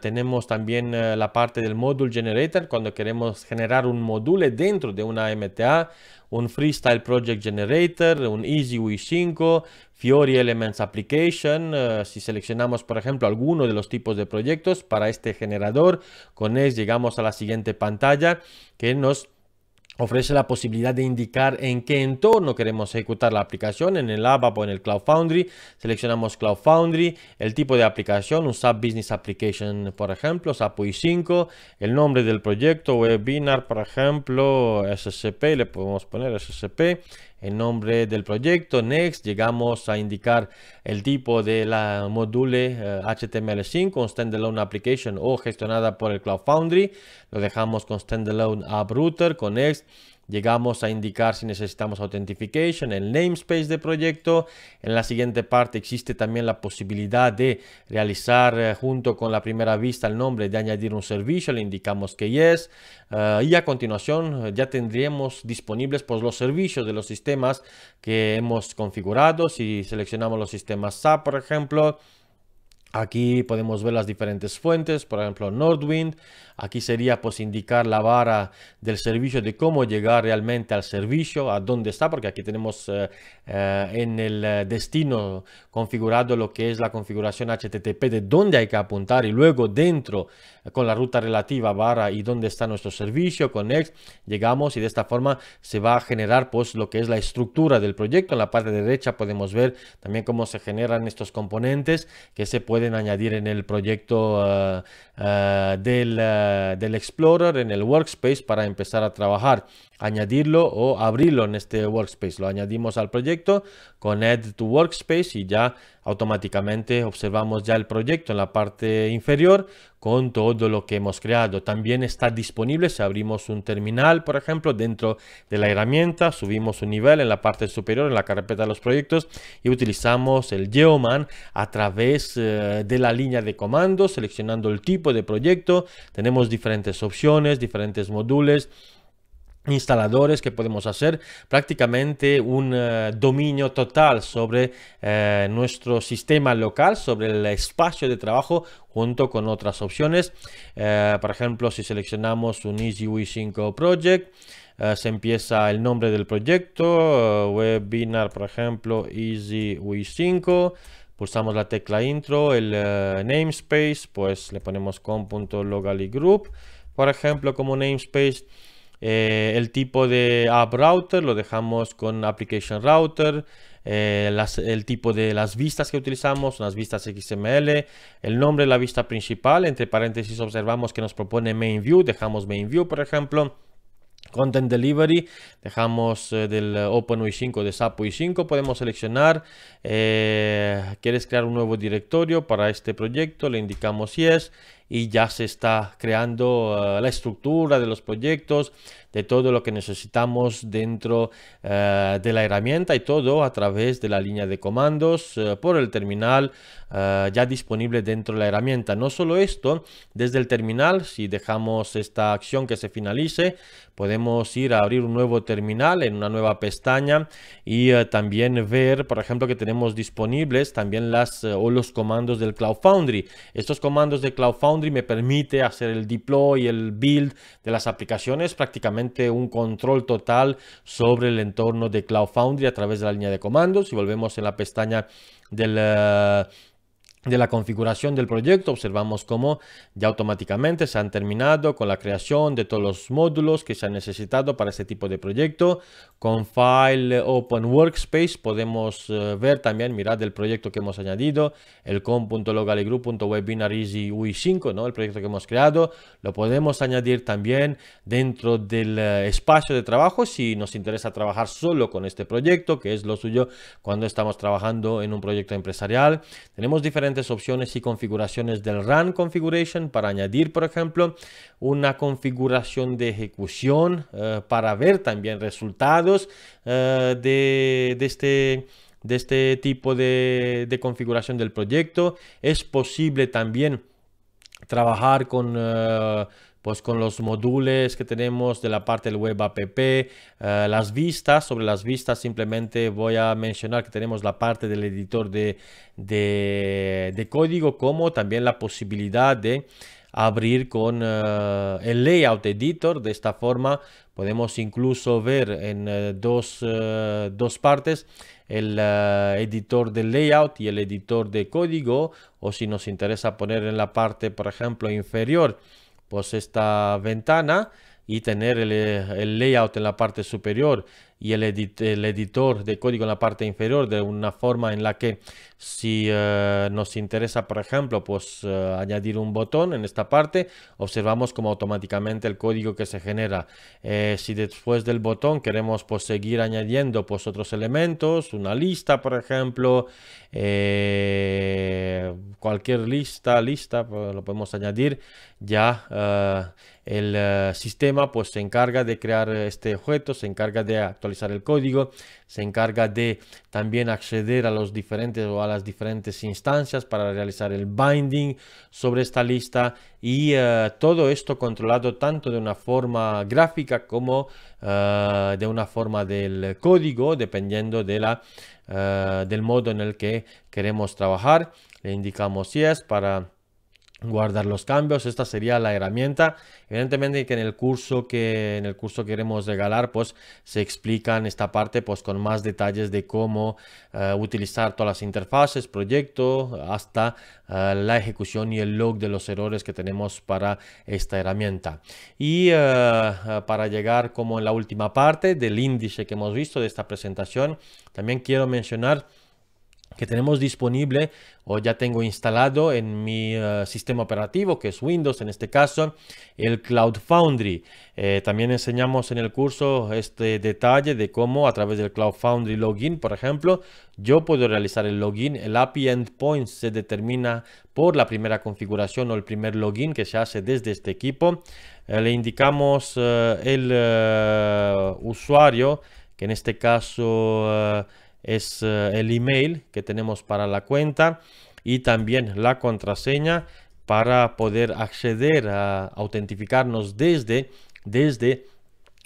tenemos también la parte del module generator cuando queremos generar un module dentro de una MTA un Freestyle Project Generator, un Easy 5, Fiori Elements Application. Eh, si seleccionamos, por ejemplo, alguno de los tipos de proyectos para este generador, con él llegamos a la siguiente pantalla que nos ofrece la posibilidad de indicar en qué entorno queremos ejecutar la aplicación, en el ABAP o en el Cloud Foundry. Seleccionamos Cloud Foundry, el tipo de aplicación, un SAP Business Application, por ejemplo, SAP 5 el nombre del proyecto, webinar, por ejemplo, SSP le podemos poner SSP en nombre del proyecto, next, llegamos a indicar el tipo de la module HTML5 eh, con standalone application o gestionada por el Cloud Foundry, lo dejamos con standalone app router, con next, llegamos a indicar si necesitamos authentication, el namespace de proyecto. En la siguiente parte existe también la posibilidad de realizar eh, junto con la primera vista el nombre, de añadir un servicio, le indicamos que yes. Eh, y a continuación eh, ya tendríamos disponibles pues, los servicios de los sistemas que hemos configurado. Si seleccionamos los sistemas SAP, por ejemplo, Aquí podemos ver las diferentes fuentes, por ejemplo, Nordwind. Aquí sería pues indicar la vara del servicio, de cómo llegar realmente al servicio, a dónde está, porque aquí tenemos eh, eh, en el eh, destino configurado lo que es la configuración HTTP, de dónde hay que apuntar y luego dentro con la ruta relativa vara y dónde está nuestro servicio, con connect, llegamos y de esta forma se va a generar pues lo que es la estructura del proyecto. En la parte derecha podemos ver también cómo se generan estos componentes que se pueden añadir en el proyecto del... Eh, del Explorer en el Workspace para empezar a trabajar añadirlo o abrirlo en este workspace. Lo añadimos al proyecto con add to workspace y ya automáticamente observamos ya el proyecto en la parte inferior con todo lo que hemos creado. También está disponible si abrimos un terminal, por ejemplo, dentro de la herramienta, subimos un nivel en la parte superior, en la carpeta de los proyectos y utilizamos el Geoman a través eh, de la línea de comandos, seleccionando el tipo de proyecto. Tenemos diferentes opciones, diferentes módulos instaladores que podemos hacer prácticamente un eh, dominio total sobre eh, nuestro sistema local sobre el espacio de trabajo junto con otras opciones eh, por ejemplo si seleccionamos un Easy UI 5 project se empieza el nombre del proyecto webinar por ejemplo easyui 5 pulsamos la tecla intro el namespace pues le ponemos group. por ejemplo como namespace eh, el tipo de app router lo dejamos con application router. Eh, el tipo de las vistas que utilizamos, las vistas XML, el nombre de la vista principal, entre paréntesis observamos que nos propone main view, dejamos main view por ejemplo, Content Delivery, dejamos eh, del Open OpenUI5 de SAP UI5, podemos seleccionar, eh, quieres crear un nuevo directorio para este proyecto, le indicamos si es y ya se está creando eh, la estructura de los proyectos, de todo lo que necesitamos dentro de la herramienta y todo a través de la línea de comandos por el terminal eh, ya disponible dentro de la herramienta. No solo esto, desde el terminal, si dejamos esta acción que se finalice, podemos ir a abrir un nuevo terminal en una nueva pestaña y eh, también ver, por ejemplo, que tenemos disponibles también las eh, o los comandos del Cloud Foundry. Estos comandos de Cloud Foundry me permite hacer el deploy, Y el build de las aplicaciones, prácticamente un control total sobre el entorno de Cloud Foundry a través de la línea de comandos. Si volvemos en la pestaña del de la configuración del proyecto observamos cómo ya automáticamente se han terminado con la creación de todos los módulos que se han necesitado para este tipo de proyecto. Con File Open Workspace podemos eh, ver también, mirad el proyecto que hemos añadido, el easy UI5, ¿no? el proyecto que hemos creado. Lo podemos añadir también dentro del eh, espacio de trabajo si nos interesa trabajar solo con este proyecto, que es lo suyo cuando estamos trabajando en un proyecto empresarial. Tenemos diferentes opciones y configuraciones del run configuration para añadir, por ejemplo, una configuración de ejecución eh, para ver también resultados eh, de, este de este tipo de, configuración del proyecto. Es posible también trabajar con eh, pues con los módulos que tenemos de la parte del web app, eh, las vistas, sobre las vistas simplemente voy a mencionar que tenemos la parte del editor de, de, código como también la posibilidad de abrir con eh, el layout editor de esta forma podemos incluso ver en eh, dos, partes el editor de layout y el editor de código o si nos interesa poner en la parte por ejemplo inferior pues, esta ventana y tener el, eh, el layout en la parte superior y el, editor de código en la parte inferior de una forma en la que si eh, nos interesa por ejemplo pues eh, añadir un botón en esta parte observamos como automáticamente el código que se genera eh, si después del botón queremos pues seguir añadiendo pues otros elementos una lista por ejemplo cualquier lista lista pues, lo podemos añadir ya el sistema pues se encarga de crear este objeto se encarga de actualizar el código, se encarga de también acceder a los diferentes o a las diferentes instancias para realizar el binding sobre esta lista y eh, todo esto controlado tanto de una forma gráfica como eh, de una forma del código dependiendo de la, eh, del modo en el que queremos trabajar. Le indicamos si es para guardar los cambios. Esta sería la herramienta. Evidentemente que en el curso que en el curso queremos regalar, pues se en esta parte pues con más detalles de cómo eh, utilizar todas las interfaces, proyecto, hasta eh, la ejecución y el log de los errores que tenemos para esta herramienta. Y eh, para llegar como en la última parte del índice que hemos visto de esta presentación, también quiero mencionar que tenemos disponible o ya tengo instalado en mi eh, sistema operativo, que es Windows en este caso, el Cloud Foundry. Eh, también enseñamos en el curso este detalle de cómo a través del Cloud Foundry Login, por ejemplo, yo puedo realizar el login. El API Endpoint se determina por la primera configuración o el primer login que se hace desde este equipo. Eh, le indicamos el usuario, que en este caso es eh, el email que tenemos para la cuenta y también la contraseña para poder acceder a autentificarnos desde, desde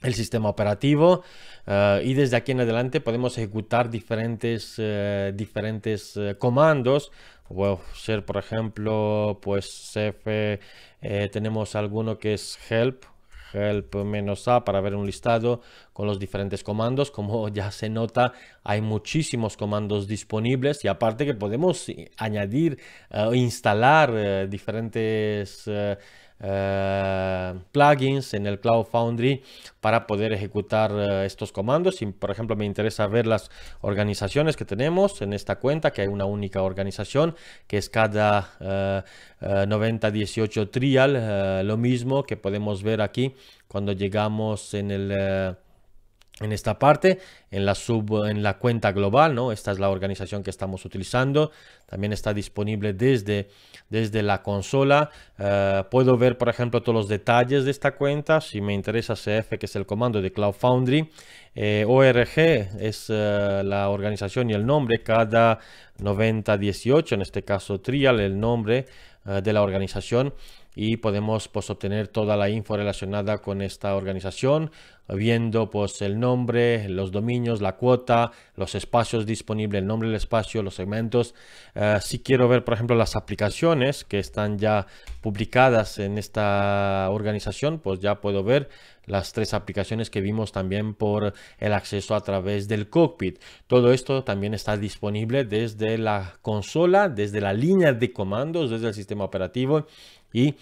el sistema operativo eh, y desde aquí en adelante podemos ejecutar diferentes, eh, diferentes comandos puede ser por ejemplo pues cf tenemos alguno que es help help-a para ver un listado con los diferentes comandos. Como (laughs) ya se nota, hay muchísimos comandos disponibles y aparte que podemos eh, añadir eh, o instalar eh, diferentes... Eh, plugins en el Cloud Foundry para poder ejecutar eh, estos comandos. por ejemplo, me interesa ver las organizaciones que tenemos en esta cuenta, que hay una única organización, que es cada 9018 eh, trial, lo mismo que podemos ver aquí cuando llegamos en el en esta parte, en la, sub, en la cuenta global, ¿no? Esta es la organización que estamos utilizando. También está disponible desde, desde la consola. Eh, puedo ver, por ejemplo, todos los detalles de esta cuenta. Si me interesa CF, que es el comando de Cloud Foundry. Eh, ORG es eh, la organización y el nombre. Cada 9018, en este caso Trial, el nombre de la organización y podemos pues, obtener toda la info relacionada con esta organización, viendo pues, el nombre, los dominios, la cuota, los espacios disponibles, el nombre del espacio, los segmentos. Eh, si quiero ver, por ejemplo, las aplicaciones que están ya publicadas en esta organización, pues ya puedo ver las tres aplicaciones que vimos también por el acceso a través del cockpit. Todo esto también está disponible desde la consola, desde la línea de comandos, desde el sistema operativo y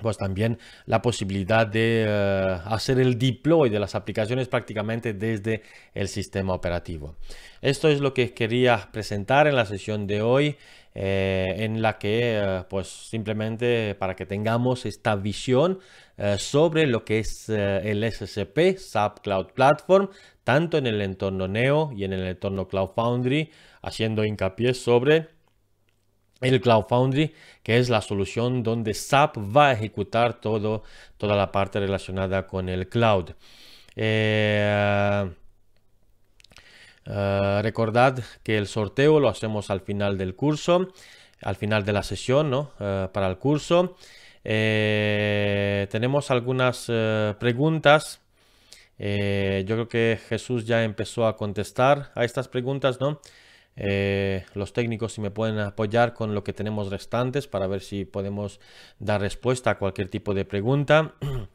pues también la posibilidad de eh, hacer el deploy de las aplicaciones prácticamente desde el sistema operativo. Esto es lo que quería presentar en la sesión de hoy, eh, en la que eh, pues simplemente para que tengamos esta visión sobre lo que es el SCP, SAP Cloud Platform, tanto en el entorno Neo y en el entorno Cloud Foundry, haciendo hincapié sobre el Cloud Foundry, que es la solución donde SAP va a ejecutar todo, toda la parte relacionada con el cloud. Eh, eh, recordad que el sorteo lo hacemos al final del curso, al final de la sesión, ¿no? Eh, para el curso. tenemos algunas preguntas. yo creo que Jesús ya empezó a contestar a estas preguntas, ¿no? Eh, los técnicos si me pueden apoyar con lo que tenemos restantes para ver si podemos dar respuesta a cualquier tipo de pregunta. (clears throat)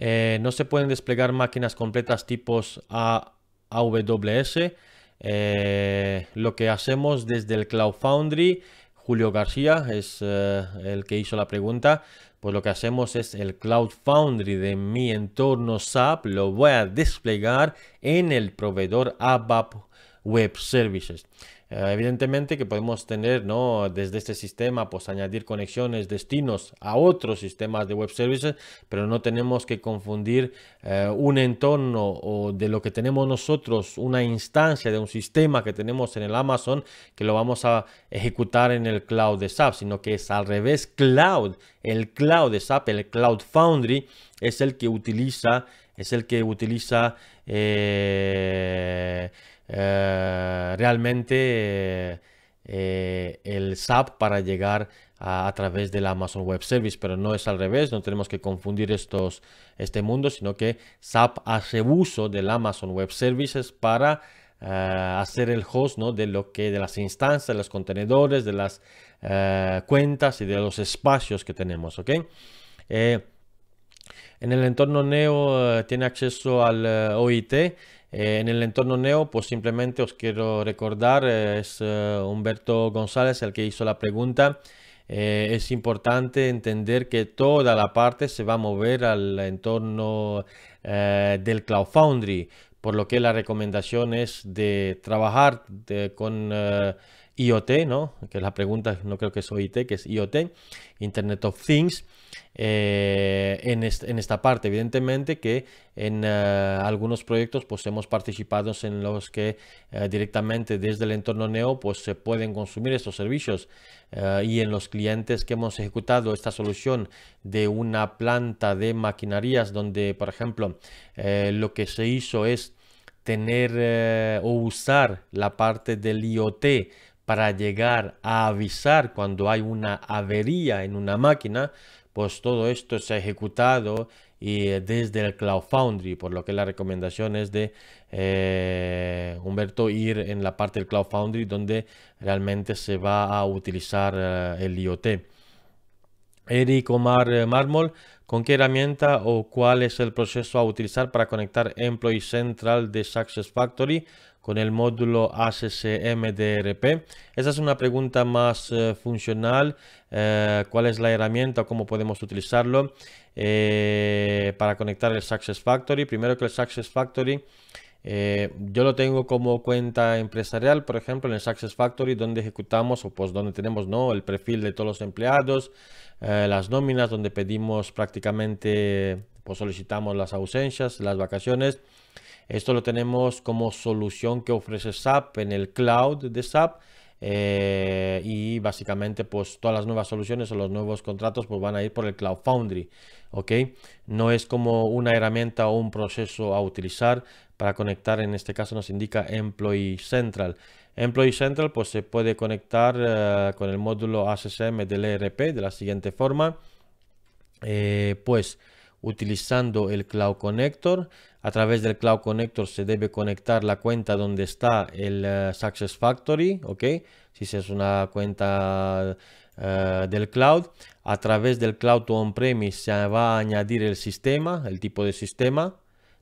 Eh, no se pueden desplegar máquinas completas tipos A, AWS. Eh, lo que hacemos desde el Cloud Foundry, Julio García es el que hizo la pregunta, pues lo que hacemos es el Cloud Foundry de mi entorno SAP, lo voy a desplegar en el proveedor ABAP web services. Eh, evidentemente que podemos tener ¿no? desde este sistema pues añadir conexiones, destinos a otros sistemas de web services, pero no tenemos que confundir eh, un entorno o de lo que tenemos nosotros, una instancia de un sistema que tenemos en el Amazon que lo vamos a ejecutar en el cloud de SAP, sino que es al revés cloud, el cloud de SAP, el Cloud Foundry es el que utiliza, es el que utiliza eh, eh, realmente eh, el SAP para llegar a, través del Amazon Web Service, pero no es al revés, no tenemos que confundir estos, este mundo, sino que SAP hace uso del Amazon Web Services para eh, hacer el host ¿no? de lo que de las instancias, de los contenedores, de las cuentas y de los espacios que tenemos. ¿okay? en el entorno Neo tiene acceso al OIT eh, en el entorno Neo, pues simplemente os quiero recordar, eh, es eh, Humberto González el que hizo la pregunta. es importante entender que toda la parte se va a mover al entorno del Cloud Foundry, por lo que la recomendación es de trabajar con... IoT, ¿no? Que la pregunta no creo que es OIT, que es IoT, Internet of Things. Eh, en, esta parte, evidentemente que en eh, algunos proyectos pues hemos participado en los que eh, directamente desde el entorno Neo pues se pueden consumir estos servicios y en los clientes que hemos ejecutado esta solución de una planta de maquinarias donde por ejemplo lo que se hizo es tener o usar la parte del IoT para llegar a avisar cuando hay una avería en una máquina, pues todo esto se ha ejecutado y eh, desde el Cloud Foundry, por lo que la recomendación es de eh, Humberto ir en la parte del Cloud Foundry donde realmente se va a utilizar eh, el IoT. Eric Omar Mármol, ¿con qué herramienta o cuál es el proceso a utilizar para conectar Employee Central de Success Factory con el módulo HCMDRP? Esa es una pregunta más eh, funcional. Eh, ¿Cuál es la herramienta? ¿Cómo podemos utilizarlo eh, para conectar el Success Factory? Primero que el Success Factory. yo lo tengo como cuenta empresarial, por ejemplo, en el Success Factory, donde ejecutamos o pues donde tenemos ¿no? el perfil de todos los empleados, las nóminas, donde pedimos prácticamente, pues solicitamos las ausencias, las vacaciones esto lo tenemos como solución que ofrece SAP en el cloud de SAP. Eh, y básicamente pues todas las nuevas soluciones o los nuevos contratos pues van a ir por el Cloud Foundry, ¿ok? No es como una herramienta o un proceso a utilizar para conectar, en este caso nos indica Employee Central. Employee Central pues se puede conectar eh, con el módulo ACCM del ERP de la siguiente forma, eh, pues utilizando el Cloud Connector. A través del Cloud Connector se debe conectar la cuenta donde está el eh, Success Factory, ¿ok? Si es una cuenta eh, del cloud, a través del cloud on-premise se va a añadir el sistema, el tipo de sistema,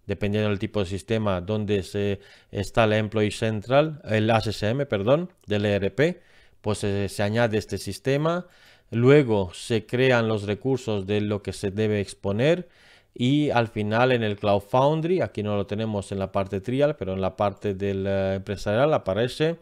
dependiendo del tipo de sistema donde se está la Employee Central, el HSM, perdón, del ERP, pues eh, se añade este sistema Luego se crean los recursos de lo que se debe exponer y al final en el Cloud Foundry, aquí no lo tenemos en la parte trial, pero en la parte del eh, empresarial aparece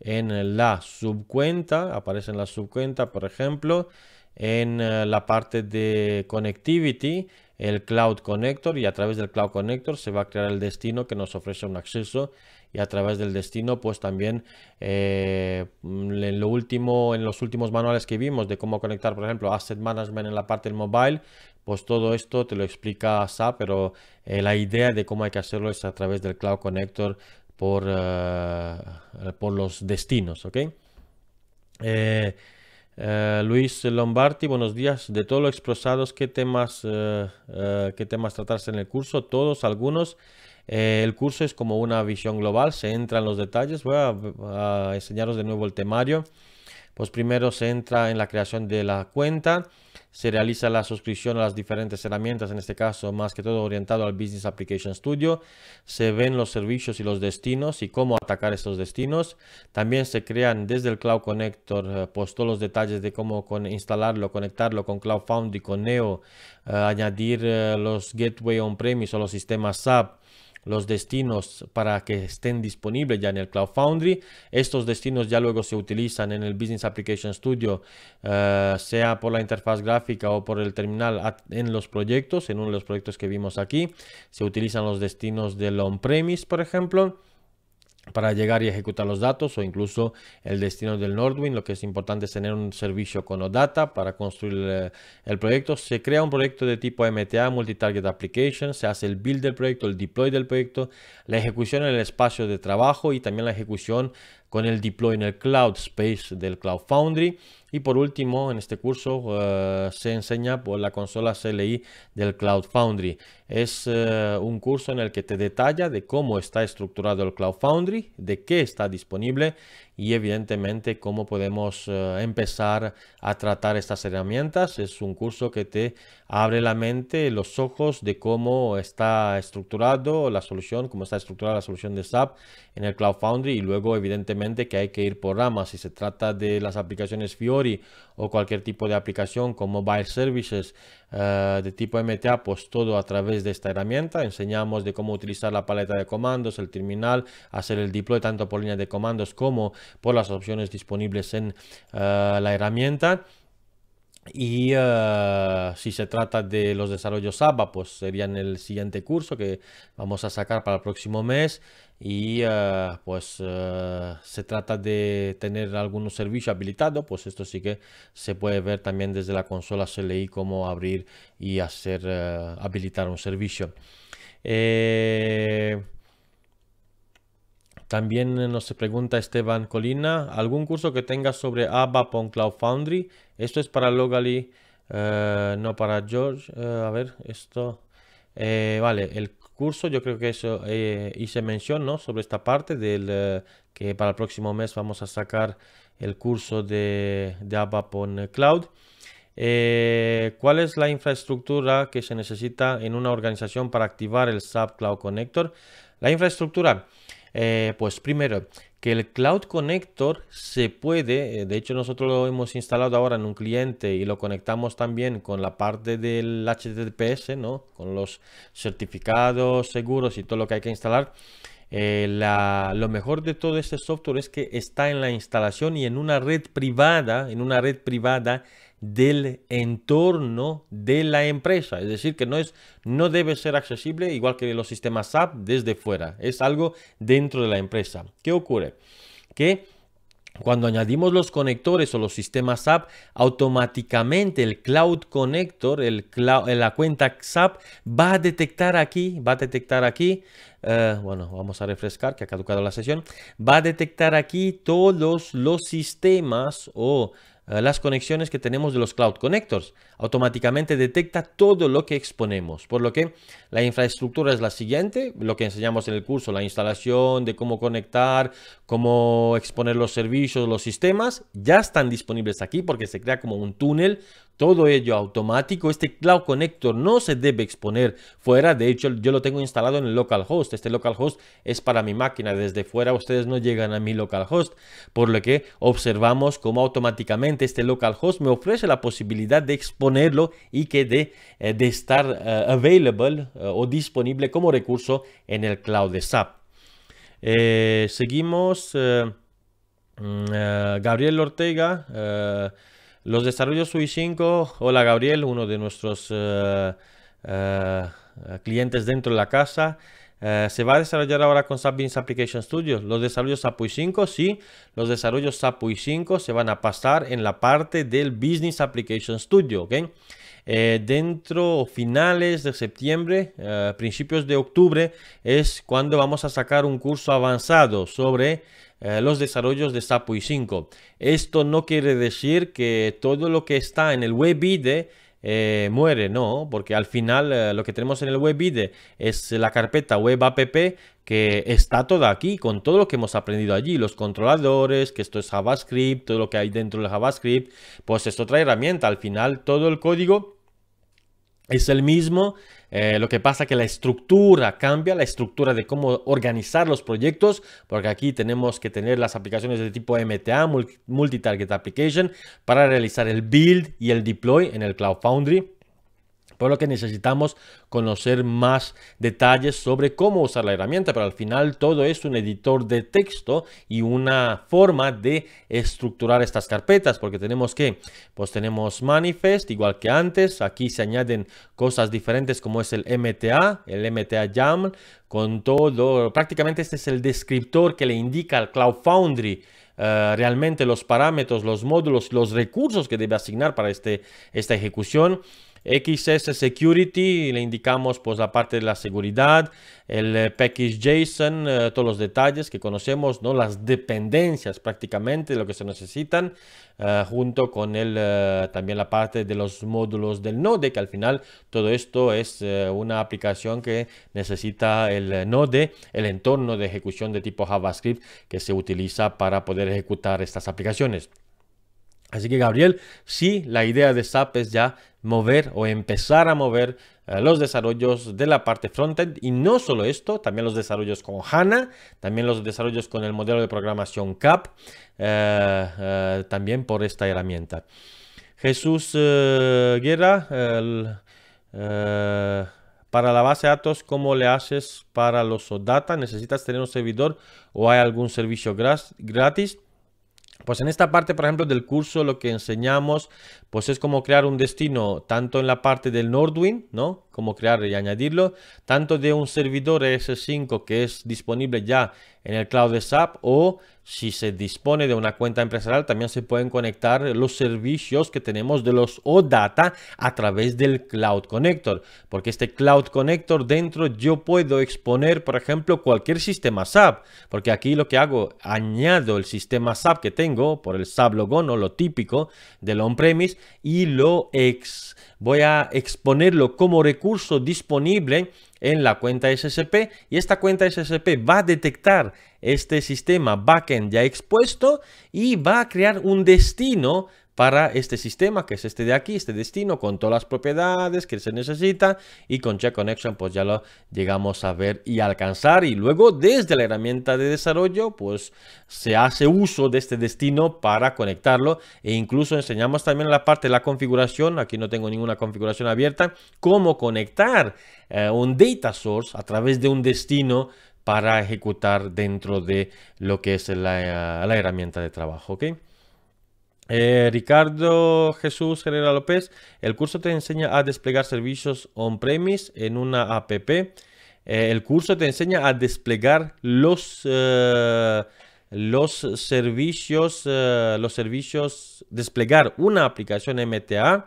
en la subcuenta, aparece en la subcuenta, por ejemplo, en eh, la parte de connectivity, el Cloud Connector y a través del Cloud Connector se va a crear el destino que nos ofrece un acceso y a través del destino, pues también eh, mm, en, lo último, en los últimos manuales que vimos de cómo conectar, por ejemplo, Asset Management en la parte del mobile, pues todo esto te lo explica SAP, pero eh, la idea de cómo hay que hacerlo es a través del Cloud Connector por, eh, por los destinos, ¿ok? Luis Lombardi, buenos días. De todos los expresados, ¿qué temas, ¿qué temas tratarse en el curso? Todos, algunos. Eh, el curso es como una visión global, se entra en los detalles. Voy a, enseñaros de nuevo el temario. Pues primero se entra en la creación de la cuenta, se realiza la suscripción a las diferentes herramientas, en este caso más que todo orientado al Business Application Studio, se ven los servicios y los destinos y cómo atacar estos destinos. También se crean desde el Cloud Connector, eh, pues, los detalles de cómo instalarlo, conectarlo con Cloud Foundry, con Neo, eh, añadir los gateway on-premise o los sistemas SAP, los destinos para que estén disponibles ya en el Cloud Foundry. Estos destinos ya luego se utilizan en el Business Application Studio, eh, sea por la interfaz gráfica o por el terminal en los proyectos, en uno de los proyectos que vimos aquí. Se utilizan los destinos del on-premise, por ejemplo para llegar y ejecutar los datos o incluso el destino del Nordwind. Lo que es importante es tener un servicio con OData para construir eh, el, proyecto. Se crea un proyecto de tipo MTA, Multitarget Application, se hace el build del proyecto, el deploy del proyecto, la ejecución en el espacio de trabajo y también la ejecución con el deploy en el cloud space del Cloud Foundry. Y por último, en este curso eh, se enseña por la consola CLI del Cloud Foundry. Es eh, un curso en el que te detalla de cómo está estructurado el Cloud Foundry, de qué está disponible y evidentemente cómo podemos eh, empezar a tratar estas herramientas. Es un curso que te abre la mente, los ojos de cómo está estructurado la solución, cómo está estructurada la solución de SAP en el Cloud Foundry y luego evidentemente que hay que ir por ramas. Si se trata de las aplicaciones Fiori, o cualquier tipo de aplicación con mobile services eh, de tipo MTA, pues todo a través de esta herramienta. Enseñamos de cómo utilizar la paleta de comandos, el terminal, hacer el deploy tanto por línea de comandos como por las opciones disponibles en eh, la herramienta. Y eh, si se trata de los desarrollos ABA, pues sería en el siguiente curso que vamos a sacar para el próximo mes. Y eh, pues eh, se trata de tener algún servicio habilitado, pues esto sí que se puede ver también desde la consola CLI cómo abrir y hacer habilitar un servicio. También eh, nos pregunta Esteban Colina, ¿algún curso que tengas sobre ABAP on Cloud Foundry? Esto es para Logali, eh, no para George. Eh, a ver, esto... vale, el curso, yo creo que eso eh, hice mención ¿no? sobre esta parte del que para el próximo mes vamos a sacar el curso de, de ABAP on Cloud. ¿Cuál es la infraestructura que se necesita en una organización para activar el SAP Cloud Connector? La infraestructura, eh, pues primero, que el Cloud Connector se puede, eh, de hecho nosotros lo hemos instalado ahora en un cliente y lo conectamos también con la parte del HTTPS, ¿no? Con los certificados seguros y todo lo que hay que instalar. Eh, lo mejor de todo este software es que está en la instalación y en una red privada, en una red privada del entorno de la empresa. Es decir, que no, es, no debe ser accesible igual que los sistemas SAP desde fuera. Es algo dentro de la empresa. ¿Qué ocurre? Que cuando añadimos los conectores o los sistemas SAP, automáticamente el Cloud Connector, el cloud, eh, la cuenta SAP, va a detectar aquí, va a detectar aquí, eh, bueno, vamos a refrescar que ha caducado la sesión, va a detectar aquí todos los sistemas o... Eh, las conexiones que tenemos de los Cloud Connectors. Automáticamente detecta todo lo que exponemos. Por lo que la infraestructura es la siguiente, lo que enseñamos en el curso, la instalación de cómo conectar, cómo exponer los servicios, los sistemas, ya están disponibles aquí porque se crea como un túnel, todo ello automático. Este Cloud Connector no se debe exponer fuera. De hecho, yo lo tengo instalado en el localhost. Este localhost es para mi máquina. Desde fuera ustedes no llegan a mi localhost. Por lo que observamos cómo automáticamente este localhost me ofrece la posibilidad de exponerlo y que de, eh, estar eh, available eh, o disponible como recurso en el cloud SAP. seguimos. Mm, Gabriel Ortega. Los desarrollos ui 5, hola Gabriel, uno de nuestros eh, eh, clientes dentro de la casa. Eh, ¿Se va a desarrollar ahora con SAP Business Application Studio? Los desarrollos SAP UI 5, sí, los desarrollos SAP 5 se van a pasar en la parte del Business Application Studio, Dentro dentro finales de septiembre, principios de octubre, es cuando vamos a sacar un curso avanzado sobre eh, los desarrollos de SAPUI 5. Esto no quiere decir que todo lo que está en el web eh, muere, no, porque al final eh, lo que tenemos en el web IDE es la carpeta web app que está toda aquí con todo lo que hemos aprendido allí, los controladores, que esto es JavaScript, todo lo que hay dentro del JavaScript, pues es otra herramienta, al final todo el código es el mismo. Eh, lo que pasa que la estructura cambia, la estructura de cómo organizar los proyectos, porque aquí tenemos que tener las aplicaciones de tipo MTA, Multi Target Application, para realizar el build y el deploy en el Cloud Foundry. Por lo que necesitamos conocer más detalles sobre cómo usar la herramienta, pero al final todo es un editor de texto y una forma de estructurar estas carpetas, porque tenemos que, pues tenemos manifest igual que antes, aquí se añaden cosas diferentes como es el MTA, el MTA YAML, con todo, prácticamente este es el descriptor que le indica al Cloud Foundry eh, realmente los parámetros, los módulos, los recursos que debe asignar para este, esta ejecución. XS Security, le indicamos pues la parte de la seguridad, el eh, package JSON, eh, todos los detalles que conocemos, ¿no? las dependencias prácticamente, lo que se necesitan, eh, junto con el, también la parte de los módulos del Node, que al final todo esto es una aplicación que necesita el Node, el entorno de ejecución de tipo JavaScript que se utiliza para poder ejecutar estas aplicaciones. Así que Gabriel, sí, la idea de SAP es ya mover o empezar a mover eh, los desarrollos de la parte frontend y no solo esto, también los desarrollos con HANA, también los desarrollos con el modelo de programación CAP, eh, eh, también por esta herramienta. Jesús Guerra, para la base de datos, ¿cómo le haces para los OData? ¿Necesitas tener un servidor o hay algún servicio gratis? Pues en esta parte, por ejemplo, del curso lo que enseñamos, pues es cómo crear un destino tanto en la parte del Nordwin, ¿no? Cómo crear y añadirlo, tanto de un servidor e s 5 que es disponible ya en el cloud de SAP o si se dispone de una cuenta empresarial, también se pueden conectar los servicios que tenemos de los OData a través del Cloud Connector, porque este Cloud Connector dentro yo puedo exponer, por ejemplo, cualquier sistema SAP, porque aquí lo que hago, añado el sistema SAP que tengo por el SAP o lo típico del on-premise, y lo ex voy a exponerlo como recurso disponible en la cuenta SSP y esta cuenta SSP va a detectar este sistema backend ya expuesto y va a crear un destino para este sistema, que es este de aquí, este destino, con todas las propiedades que se necesita y con Check Connection pues ya lo llegamos a ver y alcanzar y luego desde la herramienta de desarrollo pues se hace uso de este destino para conectarlo e incluso enseñamos también la parte de la configuración, aquí no tengo ninguna configuración abierta, cómo conectar eh, un data source a través de un destino para ejecutar dentro de lo que es la, eh, la herramienta de trabajo, ¿ok? Eh, Ricardo Jesús General López, el curso te enseña a desplegar servicios on-premise en una app. Eh, el curso te enseña a desplegar los, eh, los servicios, los servicios, desplegar una aplicación MTA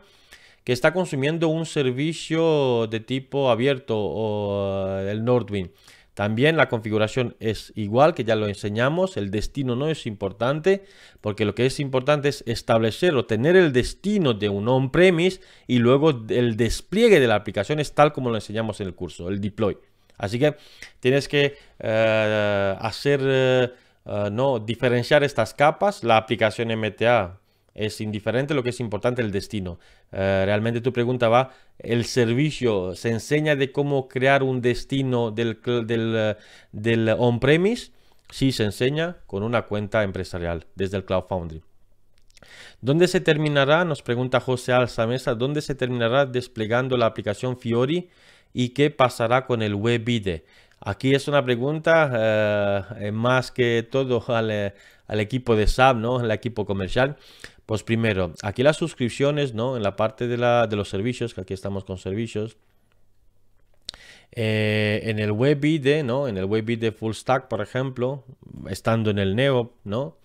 que está consumiendo un servicio de tipo abierto o el Nordwind. También la configuración es igual, que ya lo enseñamos, el destino no es importante, porque lo que es importante es establecer o tener el destino de un on-premise y luego el despliegue de la aplicación es tal como lo enseñamos en el curso, el deploy. Así que tienes que eh, hacer, eh, eh, no, diferenciar estas capas, la aplicación MTA es indiferente, lo que es importante el destino. Eh, realmente tu pregunta va, el servicio se enseña de cómo crear un destino eh, del, on-premise, sí se enseña con una cuenta empresarial desde el Cloud Foundry. ¿Dónde se terminará? Nos pregunta José Mesa, ¿dónde se terminará desplegando la aplicación Fiori y qué pasará con el WebID? Aquí es una pregunta eh, más que todo al, equipo de SAP, ¿no? al equipo comercial, pues primero, aquí las suscripciones, ¿no? En la parte de, los servicios, que aquí estamos con servicios. Eh, en el WebID, ¿no? En el Web de Full Stack, por ejemplo, estando en el Neo, ¿no?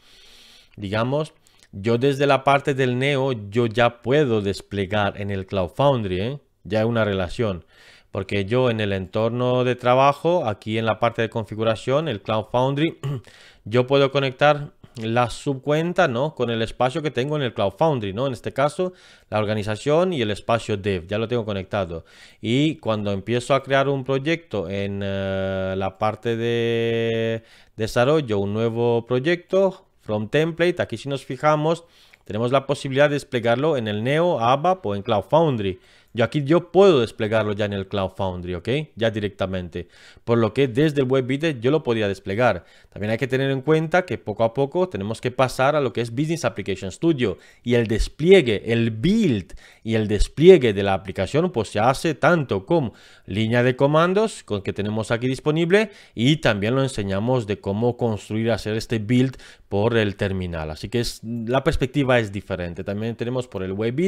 Digamos, yo desde la parte del Neo, yo ya puedo desplegar en el Cloud Foundry, ¿eh? Ya hay una relación. Porque yo en el entorno de trabajo, aquí en la parte de configuración, el Cloud Foundry, (clears throat) yo puedo conectar la subcuenta ¿no? con el espacio que tengo en el Cloud Foundry, ¿no? En este caso, la organización y el espacio dev, ya lo tengo conectado. Y cuando empiezo a crear un proyecto en eh, la parte de desarrollo, un nuevo proyecto, from template, aquí si nos fijamos, tenemos la posibilidad de desplegarlo en el Neo, ABAP o en Cloud Foundry. Yo aquí yo puedo desplegarlo ya en el Cloud Foundry, ¿ok? Ya directamente. Por lo que desde el WebBidder yo lo podía desplegar. También hay que tener en cuenta que poco a poco tenemos que pasar a lo que es Business Application Studio y el despliegue, el build y el despliegue de la aplicación pues se hace tanto con línea de comandos con que tenemos aquí disponible y también lo enseñamos de cómo construir, hacer este build por el terminal. Así que la perspectiva es diferente. También tenemos por el web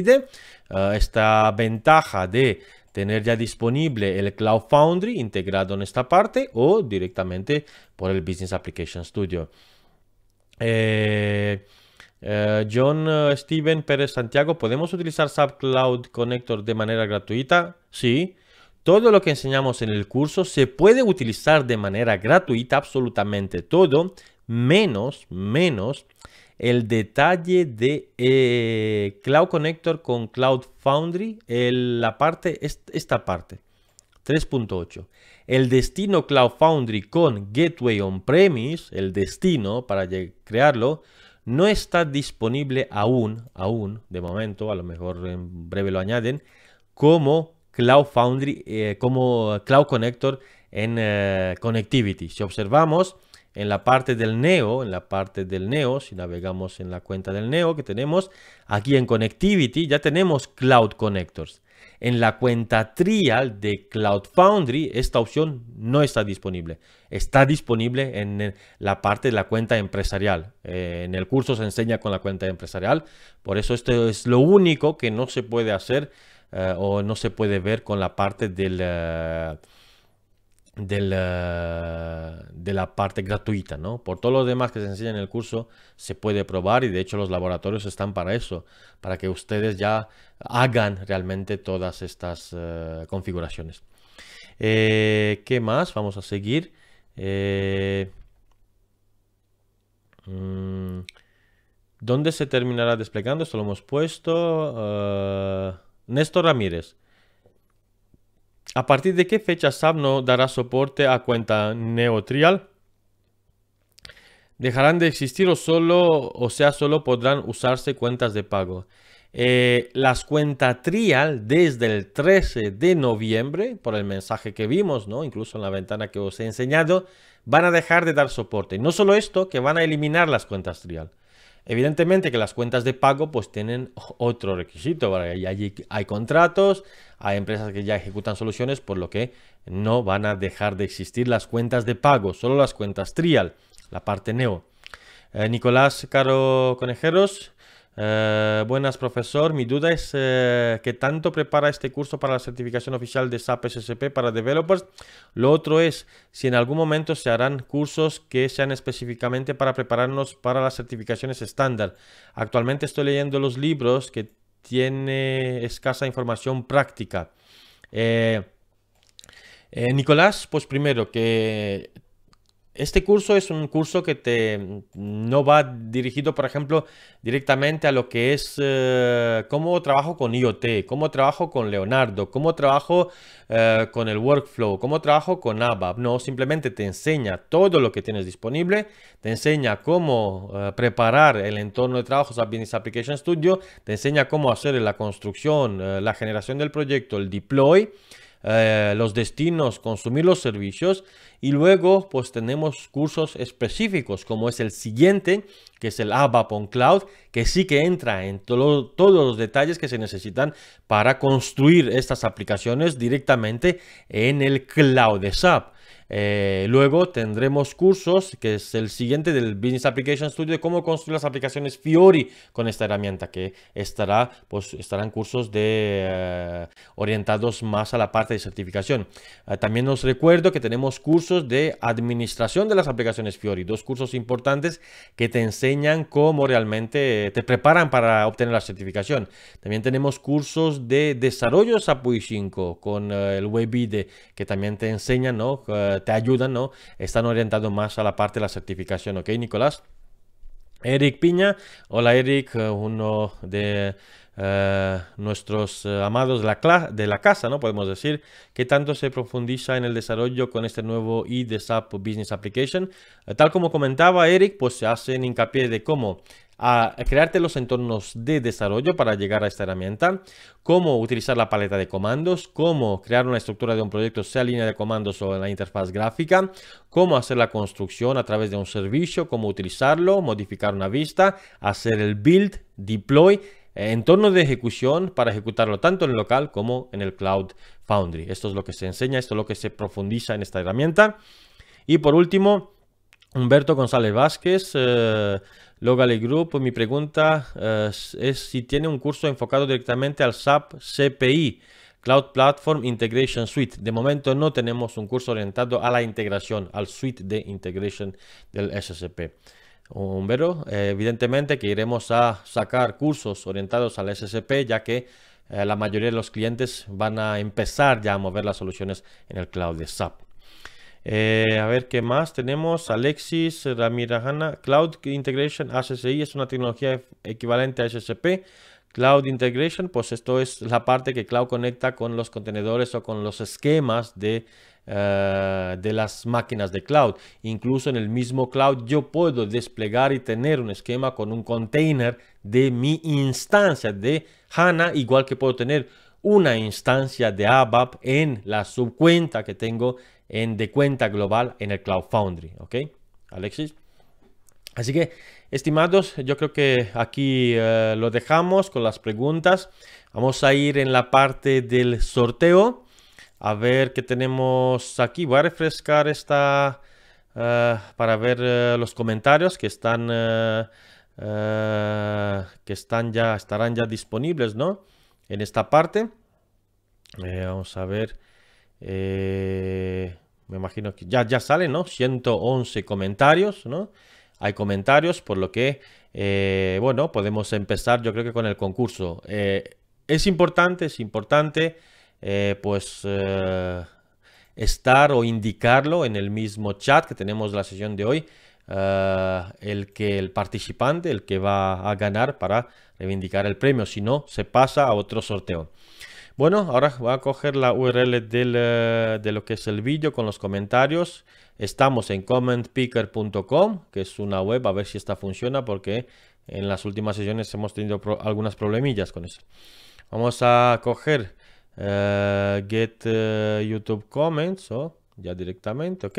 ah, esta ventana de tener ya disponible el Cloud Foundry integrado en esta parte o directamente por el Business Application Studio. Eh, eh, John eh, Steven Pérez Santiago, ¿podemos utilizar SAP Cloud Connector de manera gratuita? Sí. Todo lo que enseñamos en el curso se puede utilizar de manera gratuita, absolutamente todo, menos, menos el detalle de eh, Cloud Connector con Cloud Foundry, la parte, esta parte, 3.8. El destino Cloud Foundry con Gateway On-Premise, el destino para crearlo, no está disponible aún, aún, de momento, a lo mejor en breve lo añaden, como Cloud Foundry, eh, como Cloud Connector en eh, Connectivity. Si observamos, en la parte del neo, en la parte del neo, si navegamos en la cuenta del neo que tenemos, aquí en Connectivity ya tenemos Cloud Connectors. En la cuenta trial de Cloud Foundry esta opción no está disponible. Está disponible en la parte de la cuenta empresarial. Eh, en el curso se enseña con la cuenta empresarial. Por eso esto es lo único que no se puede hacer eh, o no se puede ver con la parte del... Eh, de la, parte gratuita, ¿no? Por todo lo demás que se enseña en el curso se puede probar y de hecho los laboratorios están para eso, para que ustedes ya hagan realmente todas estas eh, configuraciones. Eh, ¿Qué más? Vamos a seguir. Eh, mm, ¿Dónde se terminará desplegando? Esto lo hemos puesto. Néstor Ramírez. ¿A partir de qué fecha SAP no dará soporte a cuenta Neotrial? ¿Dejarán de existir o solo, o sea, solo podrán usarse cuentas de pago? Eh, las cuentas trial desde el 13 de noviembre, por el mensaje que vimos, ¿no? incluso en la ventana que os he enseñado, van a dejar de dar soporte. No solo esto, que van a eliminar las cuentas trial. Evidentemente que las cuentas de pago pues tienen otro requisito, allí hay contratos, hay empresas que ya ejecutan soluciones, por lo que no van a dejar de existir las cuentas de pago, solo las cuentas trial, la parte neo. Eh, Nicolás Caro Conejeros, eh, buenas, profesor. Mi duda es eh, que tanto prepara este curso para la certificación oficial de SAP SSP para developers. Lo otro es si en algún momento se harán cursos que sean específicamente para prepararnos para las certificaciones estándar. Actualmente estoy leyendo los libros que tiene escasa información práctica. Eh, Nicolás, pues primero que este curso es un curso que te no va dirigido, por ejemplo, directamente a lo que es eh, cómo trabajo con IoT, cómo trabajo con Leonardo, cómo trabajo eh, con el workflow, cómo trabajo con ABAP. No, simplemente te enseña todo lo que tienes disponible, te enseña cómo eh, preparar el entorno de trabajo de Business Application Studio, te enseña cómo hacer la construcción, la generación del proyecto, el deploy. Eh, los destinos, consumir los servicios y luego pues tenemos cursos específicos como es el siguiente que es el ABAP on Cloud que sí que entra en todos los detalles que se necesitan para construir estas aplicaciones directamente en el cloud de SAP. Eh, luego tendremos cursos, que es el siguiente del Business Application Studio, de cómo construir las aplicaciones Fiori con esta herramienta, que estará, pues, estarán cursos de, eh, orientados más a la parte de certificación. Eh, también os recuerdo que tenemos cursos de administración de las aplicaciones Fiori, dos cursos importantes que te enseñan cómo realmente te preparan para obtener la certificación. También tenemos cursos de desarrollo SAPUI 5 con el WebIDE que también te enseñan, ¿no? te ayudan, ¿no? Están orientados más a la parte de la certificación, ¿ok, Nicolás? Eric Piña, hola Eric, eh, uno de eh, nuestros eh, amados de la, casa, ¿no? Podemos decir, ¿qué tanto se profundiza en el desarrollo con este nuevo e Business Application? tal como comentaba Eric, pues se hacen hincapié de cómo a crearte los entornos de desarrollo para llegar a esta herramienta, cómo utilizar la paleta de comandos, cómo crear una estructura de un proyecto, sea línea de comandos o en la interfaz gráfica, cómo hacer la construcción a través de un servicio, cómo utilizarlo, modificar una vista, hacer el build, deploy, eh, entorno de ejecución para ejecutarlo tanto en el local como en el Cloud Foundry. Esto es lo que se enseña, esto es lo que se profundiza en esta herramienta. Y por último, Humberto González Vázquez. Eh, Logally Group, pues mi pregunta eh, es si tiene un curso enfocado directamente al SAP CPI, Cloud Platform Integration Suite. De momento no tenemos un curso orientado a la integración, al suite de integration del SSP. Pero eh, evidentemente que iremos a sacar cursos orientados al SSP, ya que eh, la mayoría de los clientes van a empezar ya a mover las soluciones en el cloud de SAP. Eh, a ver qué más tenemos. Alexis Ramira Hanna, Cloud Integration HCI es una tecnología equivalente a SSP. Cloud Integration, pues esto es la parte que Cloud conecta con los contenedores o con los esquemas de, eh, de las máquinas de Cloud. Incluso en el mismo Cloud yo puedo desplegar y tener un esquema con un container de mi instancia de HANA, igual que puedo tener una instancia de ABAP en la subcuenta que tengo en, de cuenta global en el Cloud Foundry. ¿Ok? Alexis. Así que, estimados, yo creo que aquí eh, lo dejamos con las preguntas. Vamos a ir en la parte del sorteo. A ver qué tenemos aquí. Voy a refrescar esta eh, para ver eh, los comentarios que están, que están ya, estarán ya disponibles, ¿no? En esta parte. vamos a ver. Eh, me imagino que ya, ya salen, ¿no? 111 comentarios, ¿no? Hay comentarios, por lo que, eh, bueno, podemos empezar yo creo que con el concurso. Eh, es importante, es importante, pues, estar o indicarlo en el mismo chat que tenemos la sesión de hoy. el que el participante, el que va a ganar para reivindicar el premio, si no, se pasa a otro sorteo. Bueno, ahora voy a coger la URL eh, de lo que es el vídeo con los comentarios. Estamos en commentpicker.com, que es una web, a ver si esta funciona, porque en las últimas sesiones hemos tenido algunas problemillas con eso. Vamos a coger eh, Get eh, YouTube Comments, o oh, ya directamente, ¿ok?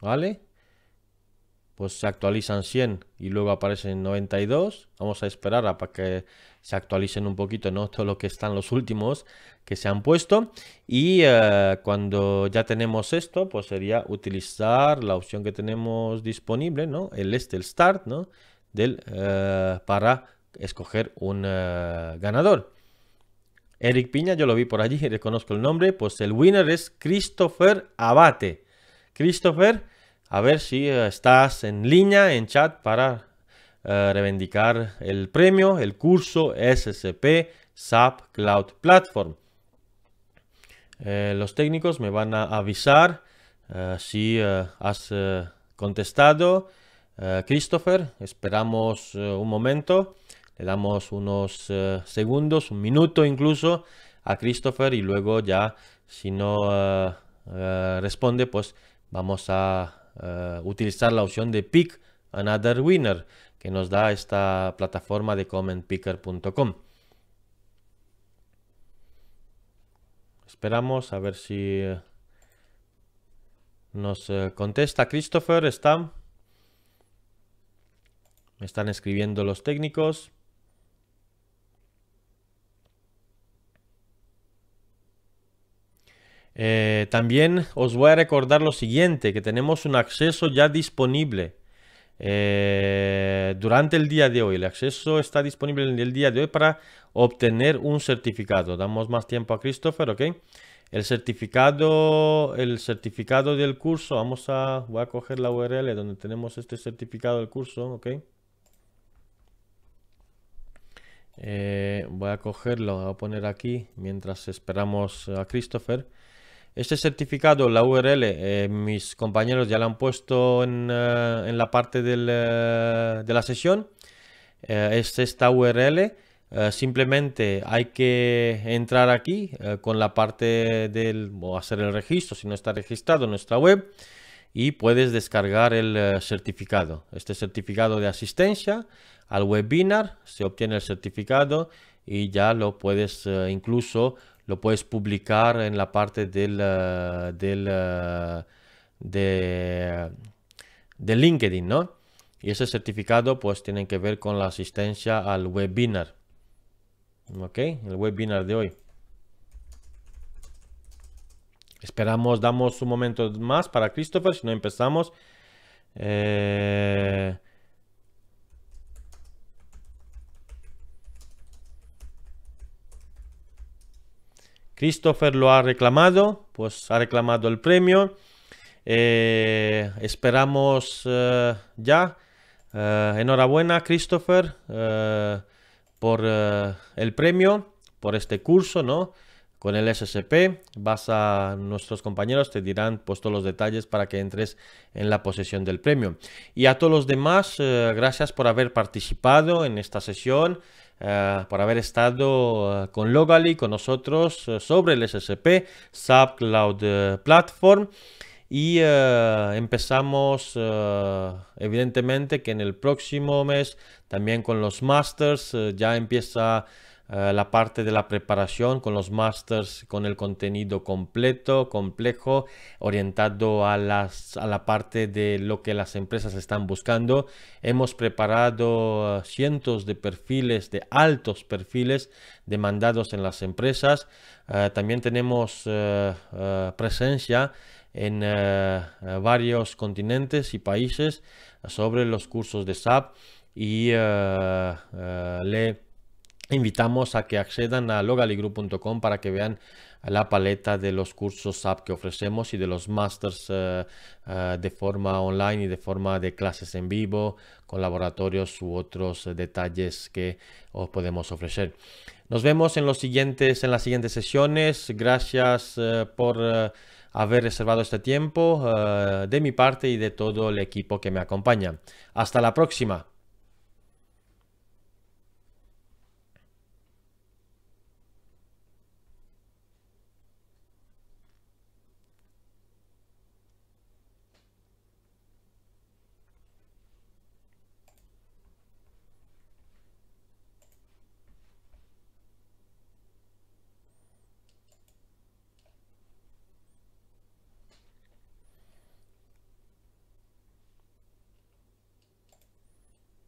vale pues se actualizan 100 y luego aparecen 92. Vamos a esperar a para que se actualicen un poquito, ¿no? (laughs) Todo lo que están los últimos que se han puesto. Y eh, cuando ya tenemos esto, pues sería utilizar la opción que tenemos disponible, ¿no? El este, start, ¿no? Del, eh, para escoger un eh, ganador. Eric Piña, yo lo vi por allí, reconozco (laughs) el nombre. Pues el winner es Christopher Abate. Christopher a ver si eh, estás en línea, en chat, para eh, reivindicar el premio, el curso SCP SAP Cloud Platform. Eh, los técnicos me van a avisar si has contestado. Christopher, esperamos un momento, le damos unos segundos, un minuto incluso a Christopher y luego ya si no responde pues vamos a eh, utilizar la opción de Pick Another Winner que nos da esta plataforma de commentpicker.com. Esperamos a ver si eh, nos eh, contesta Christopher. Está. Me están escribiendo los técnicos. Eh, también os voy a recordar lo siguiente, que tenemos un acceso ya disponible eh, durante el día de hoy. El acceso está disponible en el día de hoy para obtener un certificado. Damos más tiempo a Christopher, ¿ok? El certificado, el certificado del curso, vamos a, voy a coger la URL donde tenemos este certificado del curso, ¿ok? Eh, voy a cogerlo, voy a poner aquí mientras esperamos a Christopher. Este certificado, la URL, eh, mis compañeros ya la han puesto en, eh, la parte eh, de la sesión. es esta URL. simplemente hay que entrar aquí con la parte del o hacer el registro si no está registrado en nuestra web y puedes descargar el certificado. Este certificado de asistencia al webinar se obtiene el certificado y ya lo puedes incluso lo puedes publicar en la parte del, eh, del eh, de, de LinkedIn, ¿no? Y ese certificado pues tiene que ver con la asistencia al webinar. ¿Ok? El webinar de hoy. Esperamos, damos un momento más para Christopher, si no empezamos. Eh, Christopher lo ha reclamado, pues ha reclamado el premio. Eh, esperamos eh, ya. Eh, enhorabuena, Christopher, por el premio, por este curso, ¿no? Con el SSP. Vas a nuestros compañeros, te dirán pues, todos los detalles para que entres en la posesión del premio. Y a todos los demás, gracias por haber participado en esta sesión. Eh, por haber estado eh, con Logali, con nosotros, eh, sobre el SSP, SubCloud Platform. Y empezamos, evidentemente, que en el próximo mes, también con los Masters, ya empieza eh, la parte de la preparación con los masters, con el contenido completo, complejo, orientado a, las, a la parte de lo que las empresas están buscando. Hemos preparado eh, cientos de perfiles, de altos perfiles demandados en las empresas. Eh, también tenemos presencia en varios continentes y países sobre los cursos de SAP y le invitamos a que accedan a logaligroup.com para que vean la paleta de los cursos SAP que ofrecemos y de los masters eh, eh, de forma online y de forma de clases en vivo, con laboratorios u otros eh, detalles que os podemos ofrecer. Nos vemos en, los siguientes, en las siguientes sesiones. Gracias por haber reservado este tiempo de mi parte y de todo el equipo que me acompaña. Hasta la próxima.